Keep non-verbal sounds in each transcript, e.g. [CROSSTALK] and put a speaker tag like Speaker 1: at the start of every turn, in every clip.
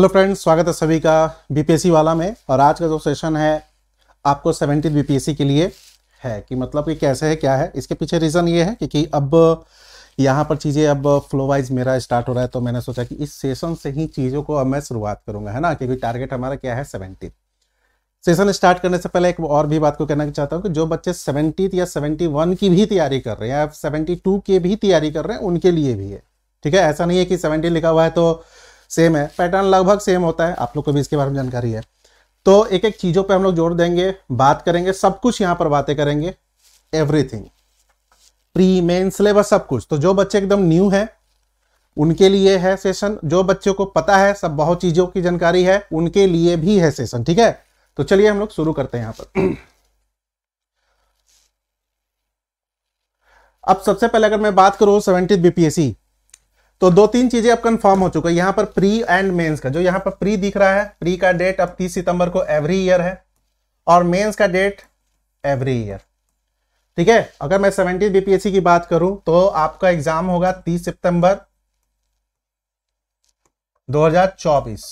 Speaker 1: Hello friends स्वागत है सभी का बीपीएससी वाला में और आज का जो सेशन है आपको सेवेंटीन बीपीएससी के लिए है कि मतलब कि कैसे है क्या है इसके पीछे रीज़न ये है क्योंकि अब यहाँ पर चीज़ें अब फ्लो वाइज मेरा स्टार्ट हो रहा है तो मैंने सोचा कि इस सेशन से ही चीज़ों को अब मैं शुरुआत करूँगा है ना क्योंकि टारगेट हमारा क्या है सेवेंटीन सेशन स्टार्ट करने से पहले एक और भी बात को कहना चाहता हूँ कि जो बच्चे सेवेंटी या सेवेंटी वन की भी तैयारी कर रहे हैं या सेवेंटी टू की भी तैयारी कर रहे हैं उनके लिए भी है ठीक है ऐसा नहीं है कि सेवेंटी लिखा हुआ है तो सेम है पैटर्न लगभग सेम होता है आप लोग को भी इसके बारे में जानकारी है तो एक एक चीज़ों पे हम लोग जोड़ देंगे बात करेंगे सब कुछ यहाँ पर बातें करेंगे एवरीथिंग प्री मेन सिलेबस सब कुछ तो जो बच्चे एकदम न्यू है उनके लिए है सेशन जो बच्चों को पता है सब बहुत चीज़ों की जानकारी है उनके लिए भी है सेशन ठीक है तो चलिए हम लोग शुरू करते हैं यहां पर अब सबसे पहले अगर मैं बात करूं सेवेंटी बीपीएससी तो दो तीन चीजें अब कंफर्म हो चुका है यहां पर प्री एंड मेंस का जो यहां पर प्री दिख रहा है प्री का डेट अब 30 सितंबर को एवरी ईयर है और मेंस का डेट एवरी ईयर ठीक है अगर मैं सेवेंटी बीपीएससी की बात करूं तो आपका एग्जाम होगा 30 सितंबर 2024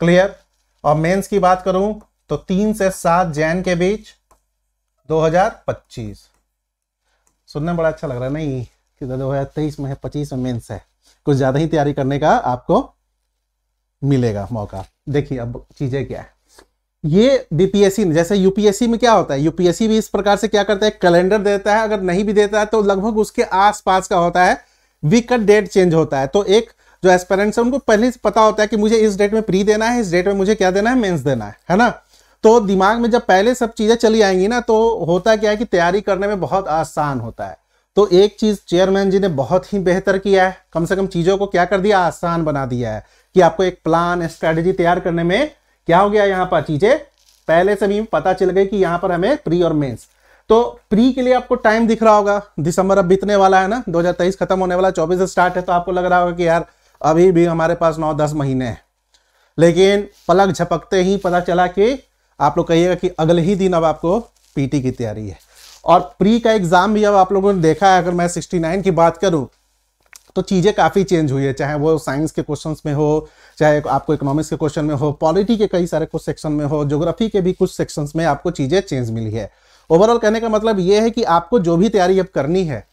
Speaker 1: क्लियर और मेंस की बात करूं तो तीन से सात जैन के बीच दो सुनने में बड़ा अच्छा लग रहा है नहीं दो हज़ार तेईस में है पच्चीस में मेंस है कुछ ज़्यादा ही तैयारी करने का आपको मिलेगा मौका देखिए अब चीज़ें क्या है ये बीपीएससी जैसे यूपीएससी में क्या होता है यूपीएससी भी इस प्रकार से क्या करता है कैलेंडर देता है अगर नहीं भी देता है तो लगभग उसके आसपास का होता है वीक का डेट चेंज होता है तो एक जो एस्पेरेंट्स है उनको पहले से पता होता है कि मुझे इस डेट में प्री देना है इस डेट में मुझे क्या देना है मेंस देना है है ना तो दिमाग में जब पहले सब चीज़ें चली आएंगी ना तो होता क्या है कि तैयारी करने में बहुत आसान होता है तो एक चीज़ चेयरमैन जी ने बहुत ही बेहतर किया है कम से कम चीज़ों को क्या कर दिया आसान बना दिया है कि आपको एक प्लान स्ट्रेटेजी तैयार करने में क्या हो गया यहां पर चीज़ें पहले से भी पता चल गई कि यहां पर हमें प्री और मेंस तो प्री के लिए आपको टाइम दिख रहा होगा दिसंबर अब बीतने वाला है ना 2023 खत्म होने वाला 24 से स्टार्ट है तो आपको लग रहा होगा कि यार अभी भी हमारे पास नौ दस महीने हैं लेकिन पलक झपकते ही पता चला कि आप लोग कहिएगा कि अगले ही दिन अब आपको पीटी की तैयारी है और प्री का एग्ज़ाम भी अब आप लोगों ने देखा है अगर मैं 69 की बात करूं तो चीज़ें काफ़ी चेंज हुई है चाहे वो साइंस के क्वेश्चन में हो चाहे आपको इकोनॉमिक्स के क्वेश्चन में हो पॉलिटी के कई सारे कुछ सेक्शन में हो जोग्राफी के भी कुछ सेक्शन में आपको चीज़ें चेंज मिली है ओवरऑल कहने का मतलब ये है कि आपको जो भी तैयारी अब करनी है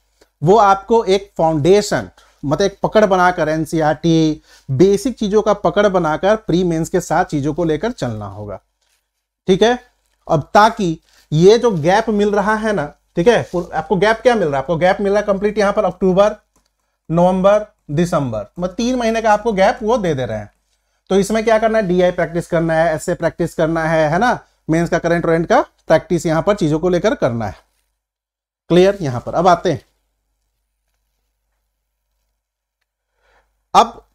Speaker 1: वो आपको एक फाउंडेशन मतलब एक पकड़ बनाकर एनसीईआरटी बेसिक चीज़ों का पकड़ बनाकर प्री मेंस के साथ चीज़ों को लेकर चलना होगा ठीक है अब ताकि ये जो गैप मिल रहा है ना ठीक है आपको गैप क्या मिल रहा है आपको गैप मिल रहा है कंप्लीट यहां पर अक्टूबर नवंबर दिसंबर मतलब तीन महीने का आपको गैप वो दे दे रहे हैं तो इसमें क्या करना है डीआई प्रैक्टिस करना है एसए प्रैक्टिस करना है है ना मेंस का करंट ओरेंट का प्रैक्टिस यहां पर चीजों को लेकर करना है क्लियर यहां पर अब आते हैं अब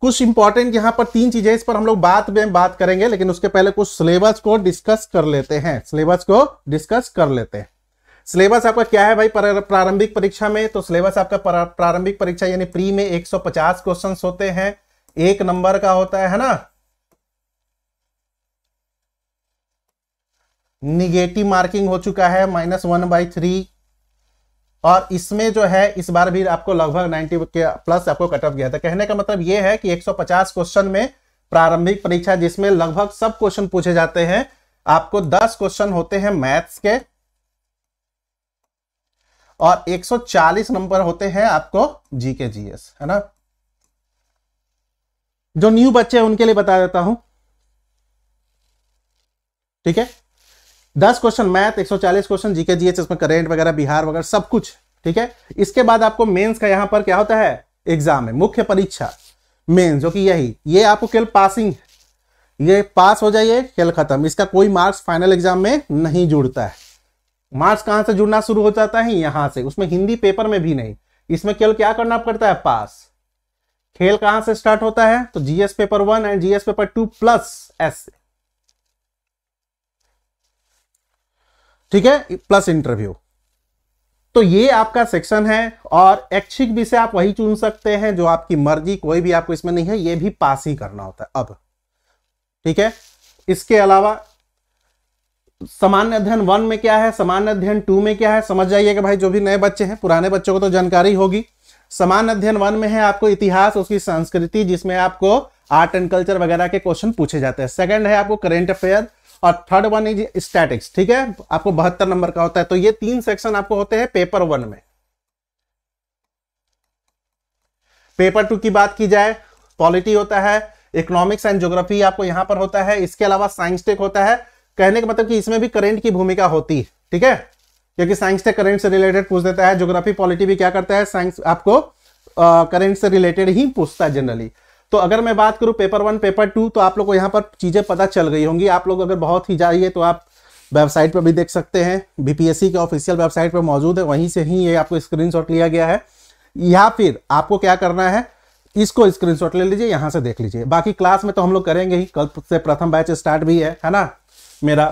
Speaker 1: कुछ इंपॉर्टेंट यहां पर तीन चीजें इस पर हम लोग बात में बात करेंगे लेकिन उसके पहले कुछ सिलेबस को डिस्कस कर लेते हैं सिलेबस को डिस्कस कर लेते हैं सिलेबस आपका क्या है भाई प्रारंभिक परीक्षा में तो सिलेबस आपका प्रारंभिक परीक्षा यानी प्री में 150 क्वेश्चंस होते हैं एक नंबर का होता है ना निगेटिव मार्किंग हो चुका है माइनस वन बाई थ्री और इसमें जो है इस बार भी आपको लगभग 90 के प्लस आपको कट ऑफ गया था कहने का मतलब यह है कि 150 क्वेश्चन में प्रारंभिक परीक्षा जिसमें लगभग सब क्वेश्चन पूछे जाते हैं आपको 10 क्वेश्चन होते हैं मैथ्स के और 140 नंबर होते हैं आपको जीके जीएस है ना जो न्यू बच्चे हैं उनके लिए बता देता हूं ठीक है दस क्वेश्चन मैथ एक क्वेश्चन जीके जीएच इसमें करेंट वगैरह बिहार वगैरह सब कुछ ठीक है इसके बाद आपको मेन्स का यहां पर क्या होता है एग्जाम है मुख्य परीक्षा मेंस जो कि यही ये आपको केवल पासिंग ये पास हो जाइए खेल खत्म इसका कोई मार्क्स फाइनल एग्जाम में नहीं जुड़ता है मार्क्स कहां से जुड़ना शुरू हो जाता है यहां से उसमें हिंदी पेपर में भी नहीं इसमें केवल क्या करना पड़ता है पास खेल कहां से स्टार्ट होता है तो GS paper one and GS paper two plus S ठीक है प्लस इंटरव्यू तो ये आपका सेक्शन है और ऐच्छिक विषय आप वही चुन सकते हैं जो आपकी मर्जी कोई भी आपको इसमें नहीं है ये भी पास ही करना होता है अब ठीक है इसके अलावा सामान्य अध्ययन वन में क्या है सामान्य अध्ययन टू में क्या है समझ जाइएगा भाई जो भी नए बच्चे हैं पुराने बच्चों को तो जानकारी होगी सामान्य अध्ययन वन में है आपको इतिहास उसकी संस्कृति जिसमें आपको आर्ट एंड कल्चर वगैरह के क्वेश्चन पूछे जाते हैं सेकंड है आपको करेंट अफेयर और थर्ड वन इज स्टैटिक्स ठीक है आपको बहत्तर नंबर का होता है तो ये तीन सेक्शन आपको होते हैं पेपर वन में पेपर टू की बात की जाए पॉलिटी होता है इकोनॉमिक्स एंड ज्योग्राफी आपको यहां पर होता है इसके अलावा साइंस टेक होता है कहने का मतलब कि इसमें भी करेंट की भूमिका होती है ठीक है क्योंकि साइंस टेक करेंट से रिलेटेड पूछ देता है ज्योग्राफी पॉलिटी भी क्या करता है साइंस आपको करेंट से रिलेटेड ही पूछता है जनरली तो अगर मैं बात करूँ पेपर वन पेपर टू तो आप लोग को यहाँ पर चीज़ें पता चल गई होंगी आप लोग अगर बहुत ही जाइए तो आप वेबसाइट पर भी देख सकते हैं बीपीएससी के ऑफिशियल वेबसाइट पर मौजूद है वहीं से ही ये आपको स्क्रीनशॉट लिया गया है या फिर आपको क्या करना है इसको स्क्रीनशॉट ले लीजिए यहां से देख लीजिए बाकी क्लास में तो हम लोग करेंगे ही कल से प्रथम बैच स्टार्ट भी है है ना मेरा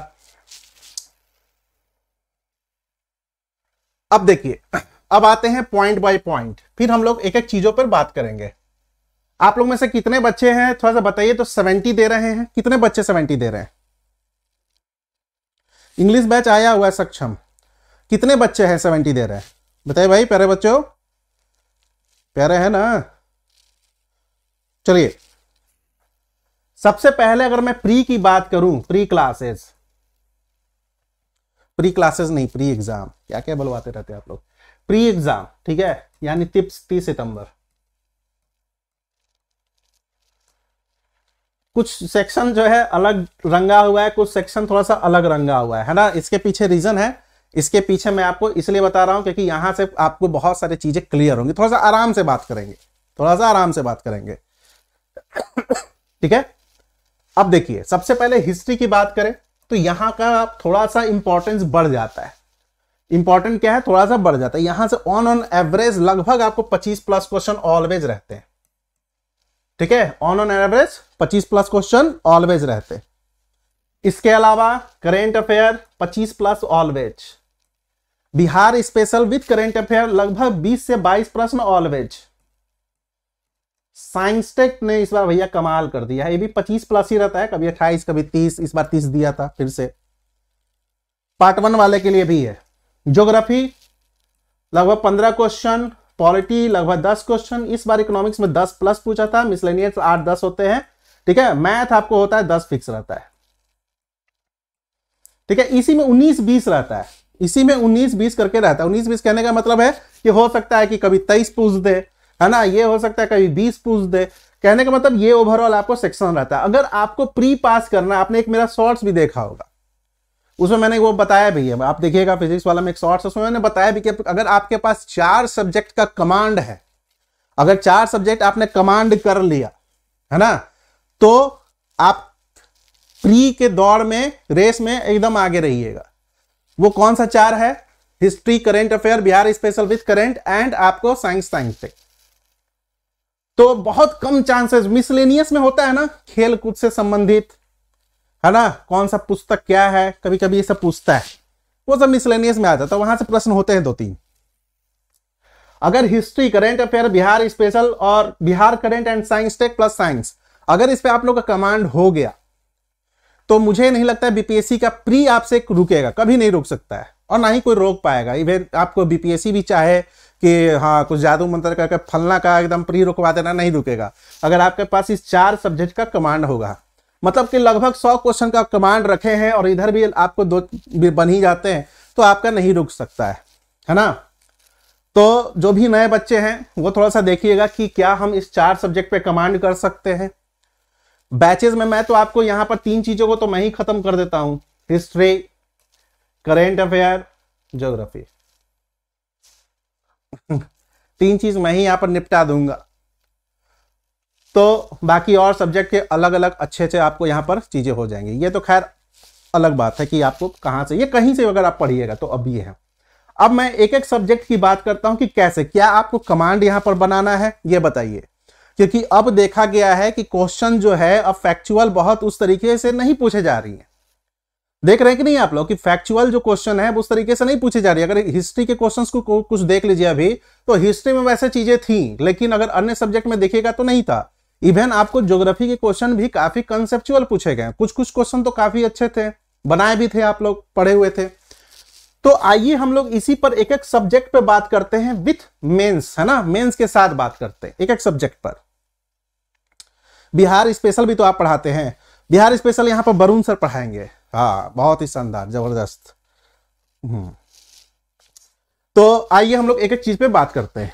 Speaker 1: अब देखिए अब आते हैं पॉइंट बाय पॉइंट फिर हम लोग एक एक चीजों पर बात करेंगे आप लोग में से कितने बच्चे हैं थोड़ा सा बताइए तो सेवेंटी दे रहे हैं कितने बच्चे सेवेंटी दे रहे हैं इंग्लिश बैच आया हुआ है सक्षम कितने बच्चे हैं सेवेंटी दे रहे हैं बताइए भाई प्यारे बच्चों प्यारे हैं ना चलिए सबसे पहले अगर मैं प्री की बात करूं प्री क्लासेस प्री क्लासेस नहीं प्री एग्जाम क्या क्या बुलवाते रहते हैं आप लोग प्री एग्जाम ठीक है यानी तीस सितंबर कुछ सेक्शन जो है अलग रंगा हुआ है कुछ सेक्शन थोड़ा सा अलग रंगा हुआ है है ना इसके पीछे रीजन है इसके पीछे मैं आपको इसलिए बता रहा हूं क्योंकि यहां से आपको बहुत सारी चीजें क्लियर होंगी थोड़ा सा आराम से बात करेंगे थोड़ा सा आराम से बात करेंगे ठीक है अब देखिए सबसे पहले हिस्ट्री की बात करें तो यहां का थोड़ा सा इंपॉर्टेंस बढ़ जाता है इंपॉर्टेंट क्या है थोड़ा सा बढ़ जाता है यहां से ऑन ऑन एवरेज लगभग आपको 25 प्लस क्वेश्चन ऑलवेज रहते हैं ठीक है on on average 25 plus question always रहते इसके अलावा current affair 25 plus always Bihar special with current affair लगभग 20 से 22 प्रश्न ऑलवेज साइंस टेक ने इस बार भैया कमाल कर दिया है ये भी 25 प्लस ही रहता है कभी अट्ठाईस कभी 30 इस बार 30 दिया था फिर से पार्ट वन वाले के लिए भी है ज्योग्राफी लगभग 15 क्वेश्चन पॉलिटी लगभग दस क्वेश्चन इस बार इकोनॉमिक्स में दस प्लस पूछा था मिसलेनियस आठ दस होते हैं ठीक है मैथ आपको होता है दस फिक्स रहता है ठीक है इसी में उन्नीस बीस रहता है इसी में उन्नीस बीस करके रहता है उन्नीस बीस कहने का मतलब है कि हो सकता है कि कभी तेईस पूछ दे है ना ये हो सकता है कभी बीस पूछ दे कहने का मतलब ये ओवरऑल आपको सेक्शन रहता है अगर आपको प्री पास करना आपने एक मेरा शॉर्ट्स भी देखा होगा उसमें मैंने वो बताया भी है आप देखिएगा फिजिक्स वाला में एक शॉर्ट उसमें मैंने बताया भी कि अगर आपके पास चार सब्जेक्ट का कमांड है अगर चार सब्जेक्ट आपने कमांड कर लिया है ना तो आप प्री के दौड़ में रेस में एकदम आगे रहिएगा वो कौन सा चार है history current affair Bihar special with current and आपको साइंस साइंस टेक तो बहुत कम चांसेस मिसलेनियस में होता है ना खेल कूद से संबंधित है ना कौन सा पुस्तक क्या है कभी कभी ये सब पूछता है वो सब मिसलेनियस में आ जाता है वहां से प्रश्न होते हैं दो तीन अगर history current affair Bihar special और Bihar current and science tech plus science अगर इस पर आप लोग का कमांड हो गया तो मुझे नहीं लगता है बीपीएससी का प्री आपसे रुकेगा कभी नहीं रुक सकता है और ना ही कोई रोक पाएगा इवन आपको बीपीएससी भी चाहे कि हाँ कुछ जादू मंत्र करके फलना का एकदम प्री रुकवा देना नहीं रुकेगा अगर आपके पास इस चार सब्जेक्ट का कमांड होगा मतलब कि लगभग सौ क्वेश्चन का कमांड रखे हैं और इधर भी आपको दो भी बन ही जाते हैं तो आपका नहीं रुक सकता है है ना तो जो भी नए बच्चे हैं वो थोड़ा सा देखिएगा कि क्या हम इस चार सब्जेक्ट पे कमांड कर सकते हैं बैचेज में मैं तो आपको यहां पर तीन चीज़ों को तो मैं ही ख़त्म कर देता हूं हिस्ट्री करेंट अफेयर जोग्राफी [LAUGHS] तीन चीज़ मैं ही यहाँ पर निपटा दूंगा तो बाकी और सब्जेक्ट के अलग अलग अच्छे अच्छे आपको यहाँ पर चीज़ें हो जाएंगी ये तो खैर अलग बात है कि आपको कहाँ से ये कहीं से अगर आप पढ़िएगा तो अब ये है अब मैं एक एक सब्जेक्ट की बात करता हूँ कि कैसे क्या आपको कमांड यहाँ पर बनाना है ये बताइए क्योंकि अब देखा गया है कि क्वेश्चन जो है अब फैक्चुअल बहुत उस तरीके से नहीं पूछे जा रही है देख रहे हैं कि नहीं आप लोग कि फैक्चुअल जो क्वेश्चन है उस तरीके से नहीं पूछे जा रही अगर हिस्ट्री के क्वेश्चंस को कुछ देख लीजिए अभी तो हिस्ट्री में वैसे चीजें थी लेकिन अगर अन्य सब्जेक्ट में देखिएगा तो नहीं था इवन आपको ज्योग्राफी के क्वेश्चन भी काफी कंसेप्चुअल पूछे गए कुछ कुछ क्वेश्चन तो काफी अच्छे थे बनाए भी थे आप लोग पढ़े हुए थे तो आइए हम लोग इसी पर एक एक सब्जेक्ट पर बात करते हैं विथ मेन्स है ना मेन्स के साथ बात करते हैं एक एक सब्जेक्ट पर बिहार स्पेशल भी तो आप पढ़ाते हैं बिहार स्पेशल यहाँ पर वरुण सर पढ़ाएंगे हाँ बहुत ही शानदार जबरदस्त हम्म। तो आइए हम लोग एक एक चीज पे बात करते हैं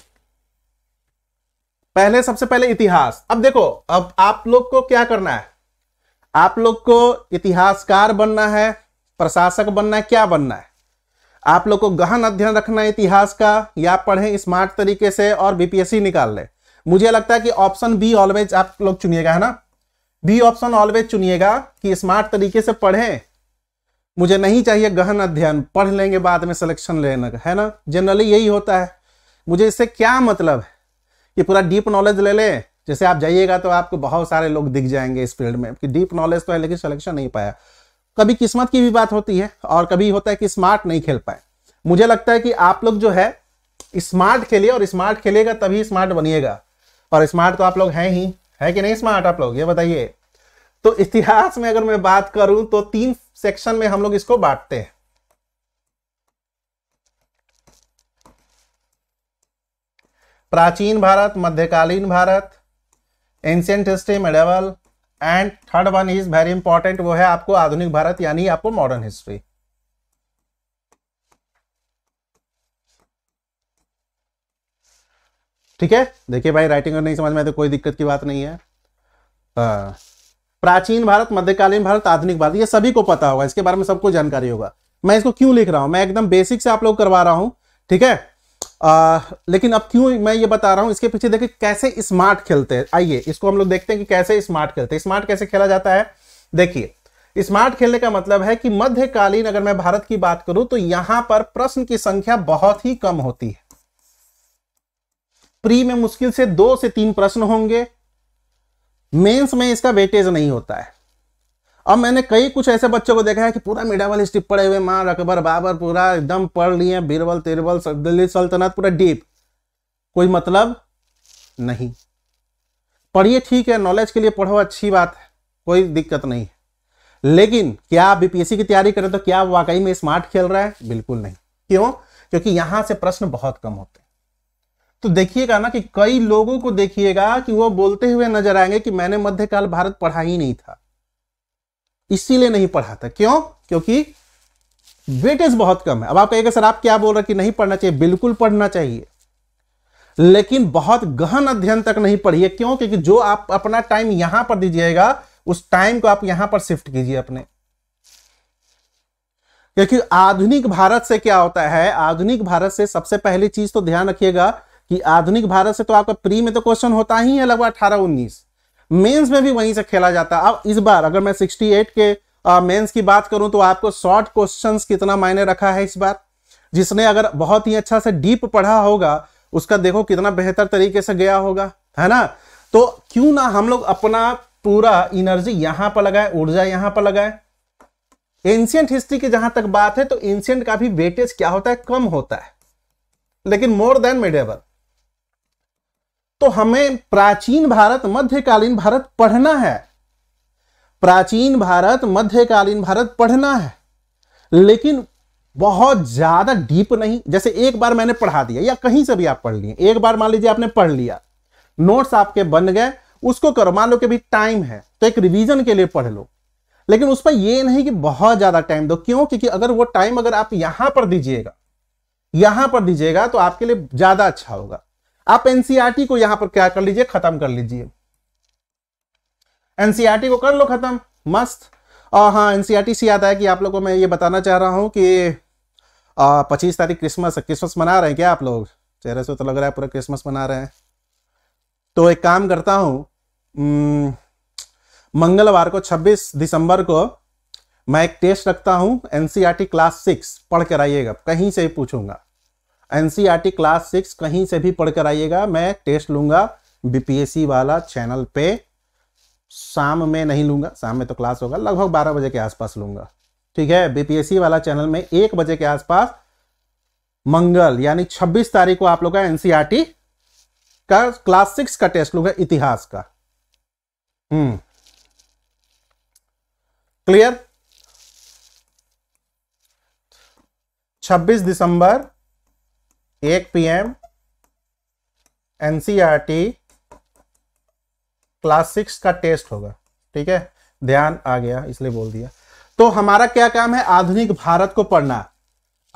Speaker 1: पहले सबसे पहले इतिहास अब देखो अब आप लोग को क्या करना है आप लोग को इतिहासकार बनना है प्रशासक बनना है क्या बनना है आप लोग को गहन अध्ययन रखना है इतिहास का या पढ़ें स्मार्ट तरीके से और बीपीएससी निकाल लें मुझे लगता है कि ऑप्शन बी ऑलवेज आप लोग चुनिएगा है ना बी ऑप्शन ऑलवेज चुनिएगा कि स्मार्ट तरीके से पढ़ें मुझे नहीं चाहिए गहन अध्ययन पढ़ लेंगे बाद में सिलेक्शन लेना है ना जनरली यही होता है मुझे इससे क्या मतलब है कि पूरा डीप नॉलेज ले लें जैसे आप जाइएगा तो आपको बहुत सारे लोग दिख जाएंगे इस फील्ड में कि डीप नॉलेज तो है लेकिन सिलेक्शन नहीं पाया कभी किस्मत की भी बात होती है और कभी होता है कि स्मार्ट नहीं खेल पाए मुझे लगता है कि आप लोग जो है स्मार्ट खेलिए और स्मार्ट खेलेगा तभी स्मार्ट बनिएगा और स्मार्ट तो आप लोग हैं ही है कि नहीं स्मार्ट आप लोग ये बताइए तो इतिहास में अगर मैं बात करूं तो तीन सेक्शन में हम लोग इसको बांटते हैं प्राचीन भारत मध्यकालीन Bharat ancient history medieval and third one is very important वो है आपको आधुनिक भारत यानी आपको मॉडर्न हिस्ट्री ठीक है देखिए भाई राइटिंग नहीं समझ में तो कोई दिक्कत की बात नहीं है आ, प्राचीन भारत मध्यकालीन भारत आधुनिक भारत ये सभी को पता होगा इसके बारे में सबको जानकारी होगा मैं इसको क्यों लिख रहा हूं मैं एकदम बेसिक से आप लोग करवा रहा हूं ठीक है आ, लेकिन अब क्यों मैं ये बता रहा हूं इसके पीछे देखिए कैसे स्मार्ट खेलते हैं आइए इसको हम लोग देखते हैं कि कैसे स्मार्ट खेलते हैं स्मार्ट कैसे खेला जाता है देखिए स्मार्ट खेलने का मतलब है कि मध्यकालीन अगर मैं भारत की बात करूं तो यहां पर प्रश्न की संख्या बहुत ही कम होती है प्री में मुश्किल से दो से तीन प्रश्न होंगे मेंस में इसका वेटेज नहीं होता है अब मैंने कई कुछ ऐसे बच्चों को देखा है कि पूरा मिडावल स्टिप पढ़े हुए माँ अकबर बाबर पूरा एकदम पढ़ लिए बीरबल तिरबल दिल्ली सल्तनत पूरा डीप कोई मतलब नहीं पढ़िए ठीक है नॉलेज के लिए पढ़ो अच्छी बात है कोई दिक्कत नहीं है लेकिन क्या आप बीपीएससी की तैयारी करें तो क्या वाकई में स्मार्ट खेल रहा है बिल्कुल नहीं क्यों क्योंकि यहां से प्रश्न बहुत कम होते हैं तो देखिएगा ना कि कई लोगों को देखिएगा कि वो बोलते हुए नजर आएंगे कि मैंने मध्यकाल भारत पढ़ा ही नहीं था इसीलिए नहीं पढ़ाता क्यों क्योंकि वेटेज बहुत कम है अब आप कहेगा सर आप क्या बोल रहे कि नहीं पढ़ना चाहिए बिल्कुल पढ़ना चाहिए लेकिन बहुत गहन अध्ययन तक नहीं पढ़िए क्यों क्योंकि जो आप अपना टाइम यहां पर दीजिएगा उस टाइम को आप यहां पर शिफ्ट कीजिए अपने क्योंकि आधुनिक भारत से क्या होता है आधुनिक भारत से सबसे पहली चीज तो ध्यान रखिएगा कि आधुनिक भारत से तो आपका प्री में तो क्वेश्चन होता ही है लगभग अठारह उन्नीस मेंस में भी वहीं से खेला जाता है अब इस बार अगर मैं 68 के मेंस की बात करूं तो आपको शॉर्ट क्वेश्चंस कितना मायने रखा है इस बार जिसने अगर बहुत ही अच्छा से डीप पढ़ा होगा उसका देखो कितना बेहतर तरीके से गया होगा है ना तो क्यों ना हम लोग अपना पूरा एनर्जी यहां पर लगाए ऊर्जा यहां पर लगाए एंशियंट हिस्ट्री की जहां तक बात है तो एंशियंट का भी वेटेज क्या होता है कम होता है लेकिन मोर देन मेडेबल तो हमें प्राचीन भारत मध्यकालीन भारत पढ़ना है प्राचीन भारत मध्यकालीन भारत पढ़ना है लेकिन बहुत ज्यादा डीप नहीं जैसे एक बार मैंने पढ़ा दिया या कहीं से भी आप पढ़ लिए एक बार मान लीजिए आपने पढ़ लिया नोट्स आपके बन गए उसको करो मान लो कि भी टाइम है तो एक रिवीजन के लिए पढ़ लो लेकिन पर यह नहीं कि बहुत ज्यादा टाइम दो क्यों क्योंकि अगर वो टाइम अगर आप यहां पर दीजिएगा यहां पर दीजिएगा तो आपके लिए ज्यादा अच्छा होगा आप एनसीआरटी e को यहां पर क्या कर लीजिए खत्म कर लीजिए एनसीआरटी e को कर लो खत्म मस्त और हाँ एनसीआरटी e से याद आया कि आप लोगों को मैं ये बताना चाह रहा हूं कि पच्चीस तारीख क्रिसमस क्रिसमस मना रहे हैं क्या आप लोग चेहरे से तो लग रहा है पूरा क्रिसमस मना रहे हैं तो एक काम करता हूं मंगलवार को 26 दिसंबर को मैं एक टेस्ट रखता हूं एनसीईआरटी क्लास सिक्स पढ़ कर आइएगा कहीं से ही पूछूंगा एनसीईआरटी क्लास सिक्स कहीं से भी पढ़कर आइएगा मैं टेस्ट लूंगा बीपीएससी वाला चैनल पे शाम में नहीं लूंगा शाम में तो क्लास होगा लगभग बारह बजे के आसपास लूंगा ठीक है बीपीएससी वाला चैनल में एक बजे के आसपास मंगल यानी 26 तारीख को आप लोग का एनसीईआरटी का क्लास सिक्स का टेस्ट लूंगा इतिहास का हम्म क्लियर 26 दिसंबर एक P M N C R T class six का टेस्ट होगा ठीक है ध्यान आ गया इसलिए बोल दिया तो हमारा क्या काम है आधुनिक भारत को पढ़ना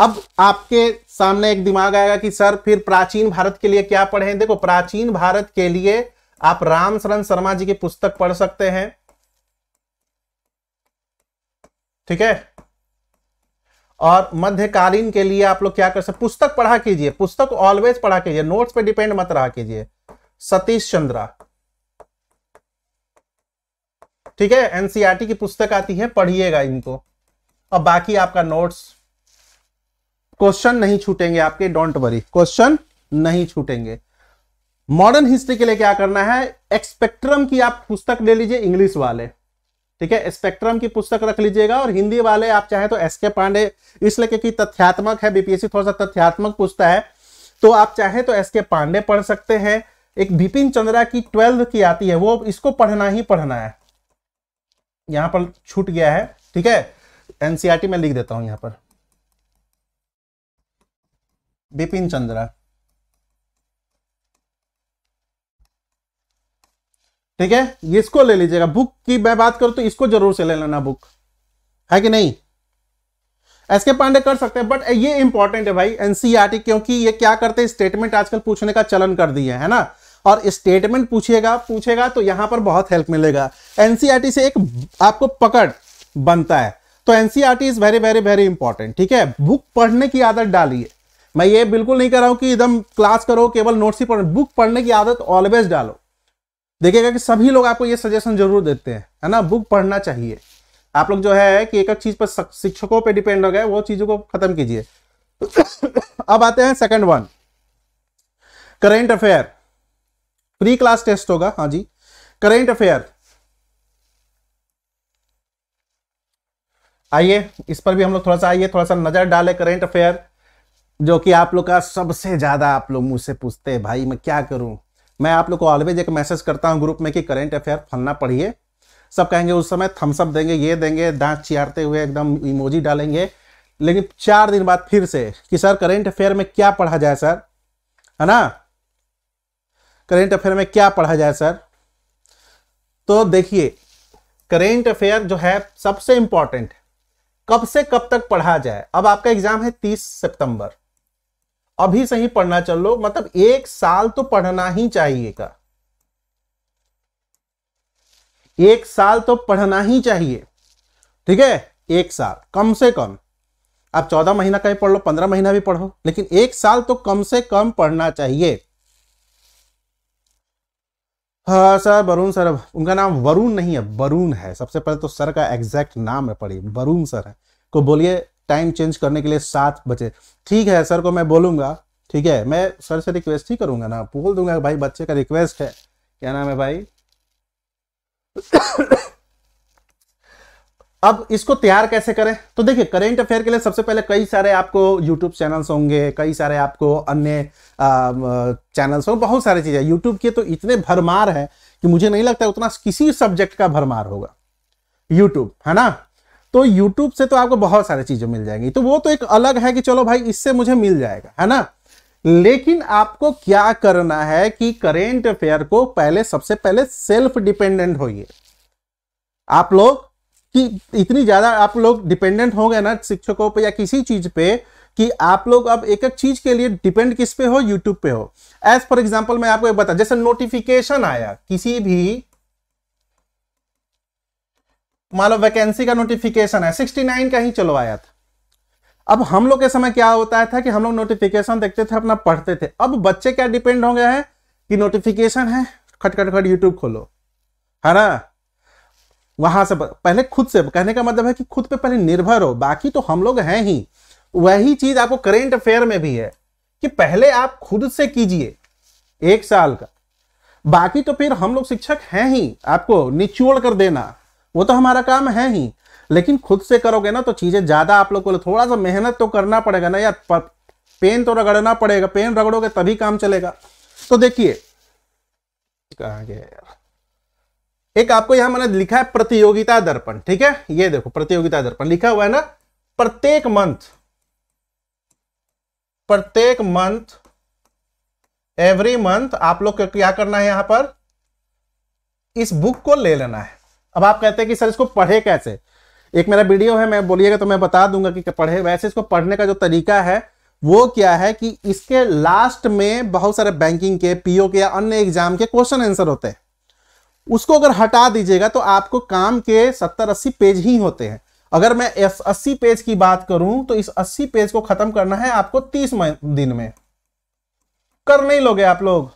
Speaker 1: अब आपके सामने एक दिमाग आएगा कि सर फिर प्राचीन भारत के लिए क्या पढ़े देखो प्राचीन भारत के लिए आप राम शरण शर्मा जी की पुस्तक पढ़ सकते हैं ठीक है और मध्यकालीन के लिए आप लोग क्या कर सकते पुस्तक पढ़ा कीजिए पुस्तक ऑलवेज पढ़ा कीजिए नोट्स पे डिपेंड मत रहा कीजिए सतीश चंद्रा ठीक है एनसीईआरटी e की पुस्तक आती है पढ़िएगा इनको और बाकी आपका नोट्स क्वेश्चन नहीं छूटेंगे आपके डोंट वरी क्वेश्चन नहीं छूटेंगे मॉडर्न हिस्ट्री के लिए क्या करना है एक्सपेक्ट्रम की आप पुस्तक ले लीजिए इंग्लिश वाले ठीक है स्पेक्ट्रम की पुस्तक रख लीजिएगा और हिंदी वाले आप चाहे तो एस के पांडे इसलिए क्योंकि तथ्यात्मक है बीपीएससी थोड़ा सा तथ्यात्मक पुस्तक है तो आप चाहे तो एस के पांडे पढ़ सकते हैं एक बिपिन चंद्रा की ट्वेल्व की आती है वो इसको पढ़ना ही पढ़ना है यहां पर छूट गया है ठीक है एनसीआरटी e में लिख देता हूं यहां पर बिपिन चंद्रा ठीक है इसको ले लीजिएगा बुक की मैं बात करूं तो इसको जरूर से ले लेना बुक है कि नहीं एसके पांडे कर सकते हैं बट ये इंपॉर्टेंट है भाई एनसीईआरटी e क्योंकि ये क्या करते हैं स्टेटमेंट आजकल पूछने का चलन कर दिए है ना और स्टेटमेंट पूछेगा पूछेगा तो यहां पर बहुत हेल्प मिलेगा एनसीईआरटी e से एक आपको पकड़ बनता है तो NCERT is very very very important ठीक है बुक पढ़ने की आदत डालिए मैं ये बिल्कुल नहीं कर रहा हूं कि एकदम क्लास करो केवल नोट्स ही पढ़ो बुक पढ़ने की आदत ऑलवेज डालो देखिएगा कि सभी लोग आपको ये सजेशन जरूर देते हैं है ना बुक पढ़ना चाहिए आप लोग जो है कि एक एक चीज पर शिक्षकों पे डिपेंड हो गए वो चीजों को खत्म कीजिए अब आते हैं second one current affair pre class test होगा हाँ जी करेंट अफेयर आइए इस पर भी हम लोग थोड़ा सा आइए थोड़ा सा नजर डाले करेंट अफेयर जो कि आप लोग का सबसे ज्यादा आप लोग मुझसे पूछते हैं भाई मैं क्या करूं मैं आप लोग को ऑलवेज एक मैसेज करता हूँ ग्रुप में कि करेंट अफेयर फलना पढ़िए सब कहेंगे उस समय थम्सअप देंगे ये देंगे दांत चियारते हुए एकदम इमोजी डालेंगे लेकिन चार दिन बाद फिर से कि सर करेंट अफेयर में क्या पढ़ा जाए सर है ना करेंट अफेयर में क्या पढ़ा जाए सर तो देखिए करेंट अफेयर जो है सबसे इंपॉर्टेंट कब से कब तक पढ़ा जाए अब आपका एग्जाम है तीस सितंबर अभी से ही पढ़ना चलो मतलब एक साल तो पढ़ना ही का एक साल तो पढ़ना ही चाहिए ठीक है एक साल कम से कम आप चौदह महीना का भी पढ़ लो पंद्रह महीना भी पढ़ो लेकिन एक साल तो कम से कम पढ़ना चाहिए हाँ सर वरुण सर उनका नाम वरुण नहीं है वरुण है सबसे पहले तो सर का एग्जैक्ट नाम है पढ़िए वरुण सर है को बोलिए टाइम चेंज करने के लिए सात बजे ठीक है सर को मैं बोलूँगा ठीक है मैं सर से रिक्वेस्ट ही करूँगा ना बोल दूंगा भाई बच्चे का रिक्वेस्ट है क्या नाम है भाई अब इसको तैयार कैसे करें तो देखिए करेंट अफेयर के लिए सबसे पहले कई सारे आपको यूट्यूब चैनल्स होंगे कई सारे आपको अन्य चैनल्स होंगे बहुत सारी चीज़ें यूट्यूब के तो इतने भरमार है कि मुझे नहीं लगता उतना किसी सब्जेक्ट का भरमार होगा यूट्यूब है ना तो यूट्यूब से तो आपको बहुत सारी चीजें मिल जाएंगी तो वो तो एक अलग है कि चलो भाई इससे मुझे मिल जाएगा है ना लेकिन आपको क्या करना है कि करेंट अफेयर को पहले सबसे पहले सेल्फ डिपेंडेंट होइए आप लोग कि इतनी ज्यादा आप लोग डिपेंडेंट हो गए ना शिक्षकों पे या किसी चीज पे कि आप लोग अब एक एक चीज के लिए डिपेंड किस पे हो यूट्यूब पे हो एज फॉर एग्जाम्पल मैं आपको बता जैसे नोटिफिकेशन आया किसी भी मान लो वैकेंसी का नोटिफिकेशन है 69 का ही चलो आया था अब हम लोग के समय क्या होता था कि हम लोग नोटिफिकेशन देखते थे अपना पढ़ते थे अब बच्चे क्या डिपेंड हो गए हैं कि नोटिफिकेशन है खटखट खट यूट्यूब खोलो है ना वहां से पहले खुद से कहने का मतलब है कि खुद पे पहले निर्भर हो बाकी तो हम लोग हैं ही वही चीज आपको करेंट अफेयर में भी है कि पहले आप खुद से कीजिए एक साल का बाकी तो फिर हम लोग शिक्षक हैं ही आपको निचोड़ कर देना वो तो हमारा काम है ही लेकिन खुद से करोगे ना तो चीज़ें ज़्यादा आप लोग को थोड़ा सा मेहनत तो करना पड़ेगा ना यार पेन तो रगड़ना पड़ेगा पेन रगड़ोगे तभी काम चलेगा तो देखिए कहा गया यार एक आपको यहां मैंने लिखा है प्रतियोगिता दर्पण ठीक है ये देखो प्रतियोगिता दर्पण लिखा हुआ है ना प्रत्येक मंथ प्रत्येक मंथ एवरी मंथ आप लोग को क्या करना है यहां पर इस बुक को ले लेना है अब आप कहते हैं कि सर इसको पढ़े कैसे एक मेरा वीडियो है मैं बोलिएगा तो मैं बता दूंगा कि पढ़े वैसे इसको पढ़ने का जो तरीका है वो क्या है कि इसके लास्ट में बहुत सारे बैंकिंग के पीओ के या अन्य एग्जाम के क्वेश्चन आंसर होते हैं उसको अगर हटा दीजिएगा तो आपको काम के सत्तर अस्सी पेज ही होते हैं अगर मैं अस्सी पेज की बात करूं तो इस अस्सी पेज को खत्म करना है आपको तीस दिन में कर नहीं लोगे आप लोग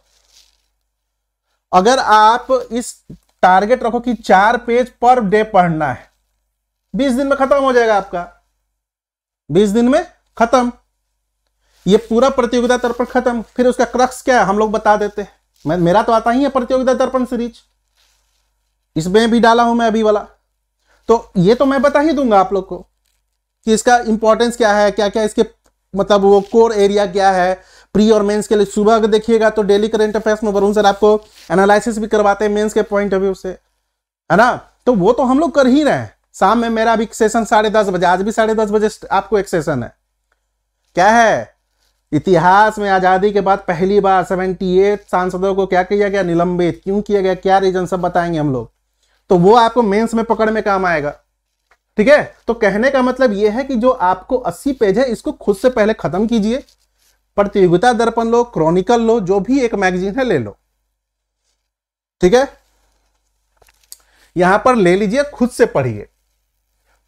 Speaker 1: अगर आप इस टारगेट रखो कि चार पेज पर डे पढ़ना है बीस दिन में खत्म हो जाएगा आपका बीस दिन में खत्म ये पूरा प्रतियोगिता दर्पण खत्म फिर उसका क्रक्स क्या है हम लोग बता देते हैं मेरा तो आता ही है प्रतियोगिता दर्पण सीरीज इसमें भी डाला हूं मैं अभी वाला तो ये तो मैं बता ही दूंगा आप लोग को कि इसका इंपॉर्टेंस क्या है क्या क्या इसके मतलब वो कोर एरिया क्या है प्री और मेंस के लिए सुबह अगर देखिएगा तो डेली करंट अफेयर्स में वरुण सर आपको एनालिसिस भी करवाते हैं मेंस के पॉइंट ऑफ व्यू से है ना तो वो तो हम लोग कर ही रहे हैं शाम में मेरा भी सेशन साढ़े दस बजे आज भी साढ़े दस बजे आपको एक सेशन है क्या है इतिहास में आज़ादी के बाद पहली बार सेवेंटी एट सांसदों को क्या किया गया निलंबित क्यों किया गया क्या रीजन सब बताएंगे हम लोग तो वो आपको मेन्स में पकड़ में काम आएगा ठीक है तो कहने का मतलब यह है कि जो आपको 80 पेज है इसको खुद से पहले खत्म कीजिए प्रतियोगिता दर्पण लो क्रॉनिकल लो जो भी एक मैगजीन है ले लो ठीक है यहां पर ले लीजिए खुद से पढ़िए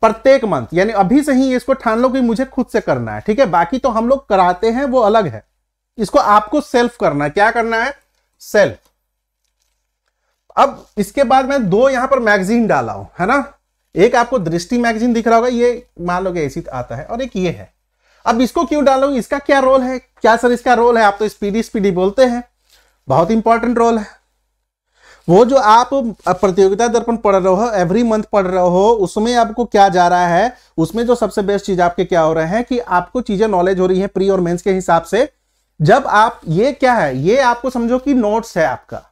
Speaker 1: प्रत्येक मंथ यानी अभी से ही इसको ठान लो कि मुझे खुद से करना है ठीक है बाकी तो हम लोग कराते हैं वो अलग है इसको आपको सेल्फ करना है क्या करना है सेल्फ अब इसके बाद मैं दो यहां पर मैगजीन डाला हूं है ना एक आपको दृष्टि मैगजीन दिख रहा होगा ये मान लो कि ऐसी आता है और एक ये है अब इसको क्यों डालोगे इसका क्या रोल है क्या सर इसका रोल है आप तो स्पीडी स्पीडी बोलते हैं बहुत इंपॉर्टेंट रोल है वो जो आप प्रतियोगिता दर्पण पढ़ रहे हो एवरी मंथ पढ़ रहे हो उसमें आपको क्या जा रहा है उसमें जो सबसे बेस्ट चीज आपके क्या हो रहे हैं कि आपको चीजें नॉलेज हो रही है प्री और मेंस के हिसाब से जब आप ये क्या है ये आपको समझो कि नोट्स है आपका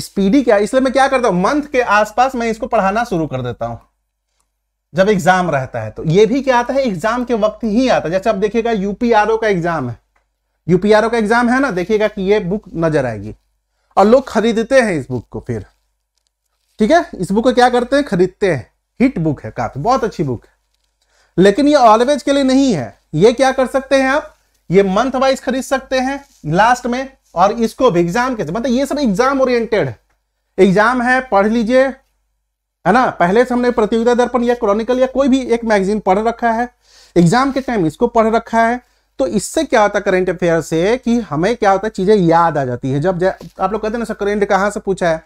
Speaker 1: स्पीडी क्या इसलिए मैं क्या करता हूं मंथ के आसपास मैं इसको पढ़ाना शुरू कर देता हूं जब एग्जाम रहता है तो ये भी क्या आता है एग्जाम के वक्त ही आता है जैसे आप देखिएगा यूपीआरओ का एग्जाम है यूपीआरओ का एग्जाम है ना देखिएगा कि ये बुक नजर आएगी और लोग खरीदते हैं इस बुक को फिर ठीक है इस बुक को क्या करते हैं खरीदते हैं हिट बुक है काफी बहुत अच्छी बुक है लेकिन ये ऑलवेज के लिए नहीं है ये क्या कर सकते हैं आप ये मंथ वाइज खरीद सकते हैं लास्ट में और इसको भी एग्जाम के मतलब ये सब एग्जाम ओरिएंटेड एग्जाम है पढ़ लीजिए है ना पहले से हमने प्रतियोगिता दर्पण या क्रॉनिकल या कोई भी एक मैगजीन पढ़ रखा है एग्जाम के टाइम इसको पढ़ रखा है तो इससे क्या होता है करेंट अफेयर से कि हमें क्या होता है चीजें याद आ जाती है जब आप लोग कहते हैं ना करेंट कहाँ से पूछा है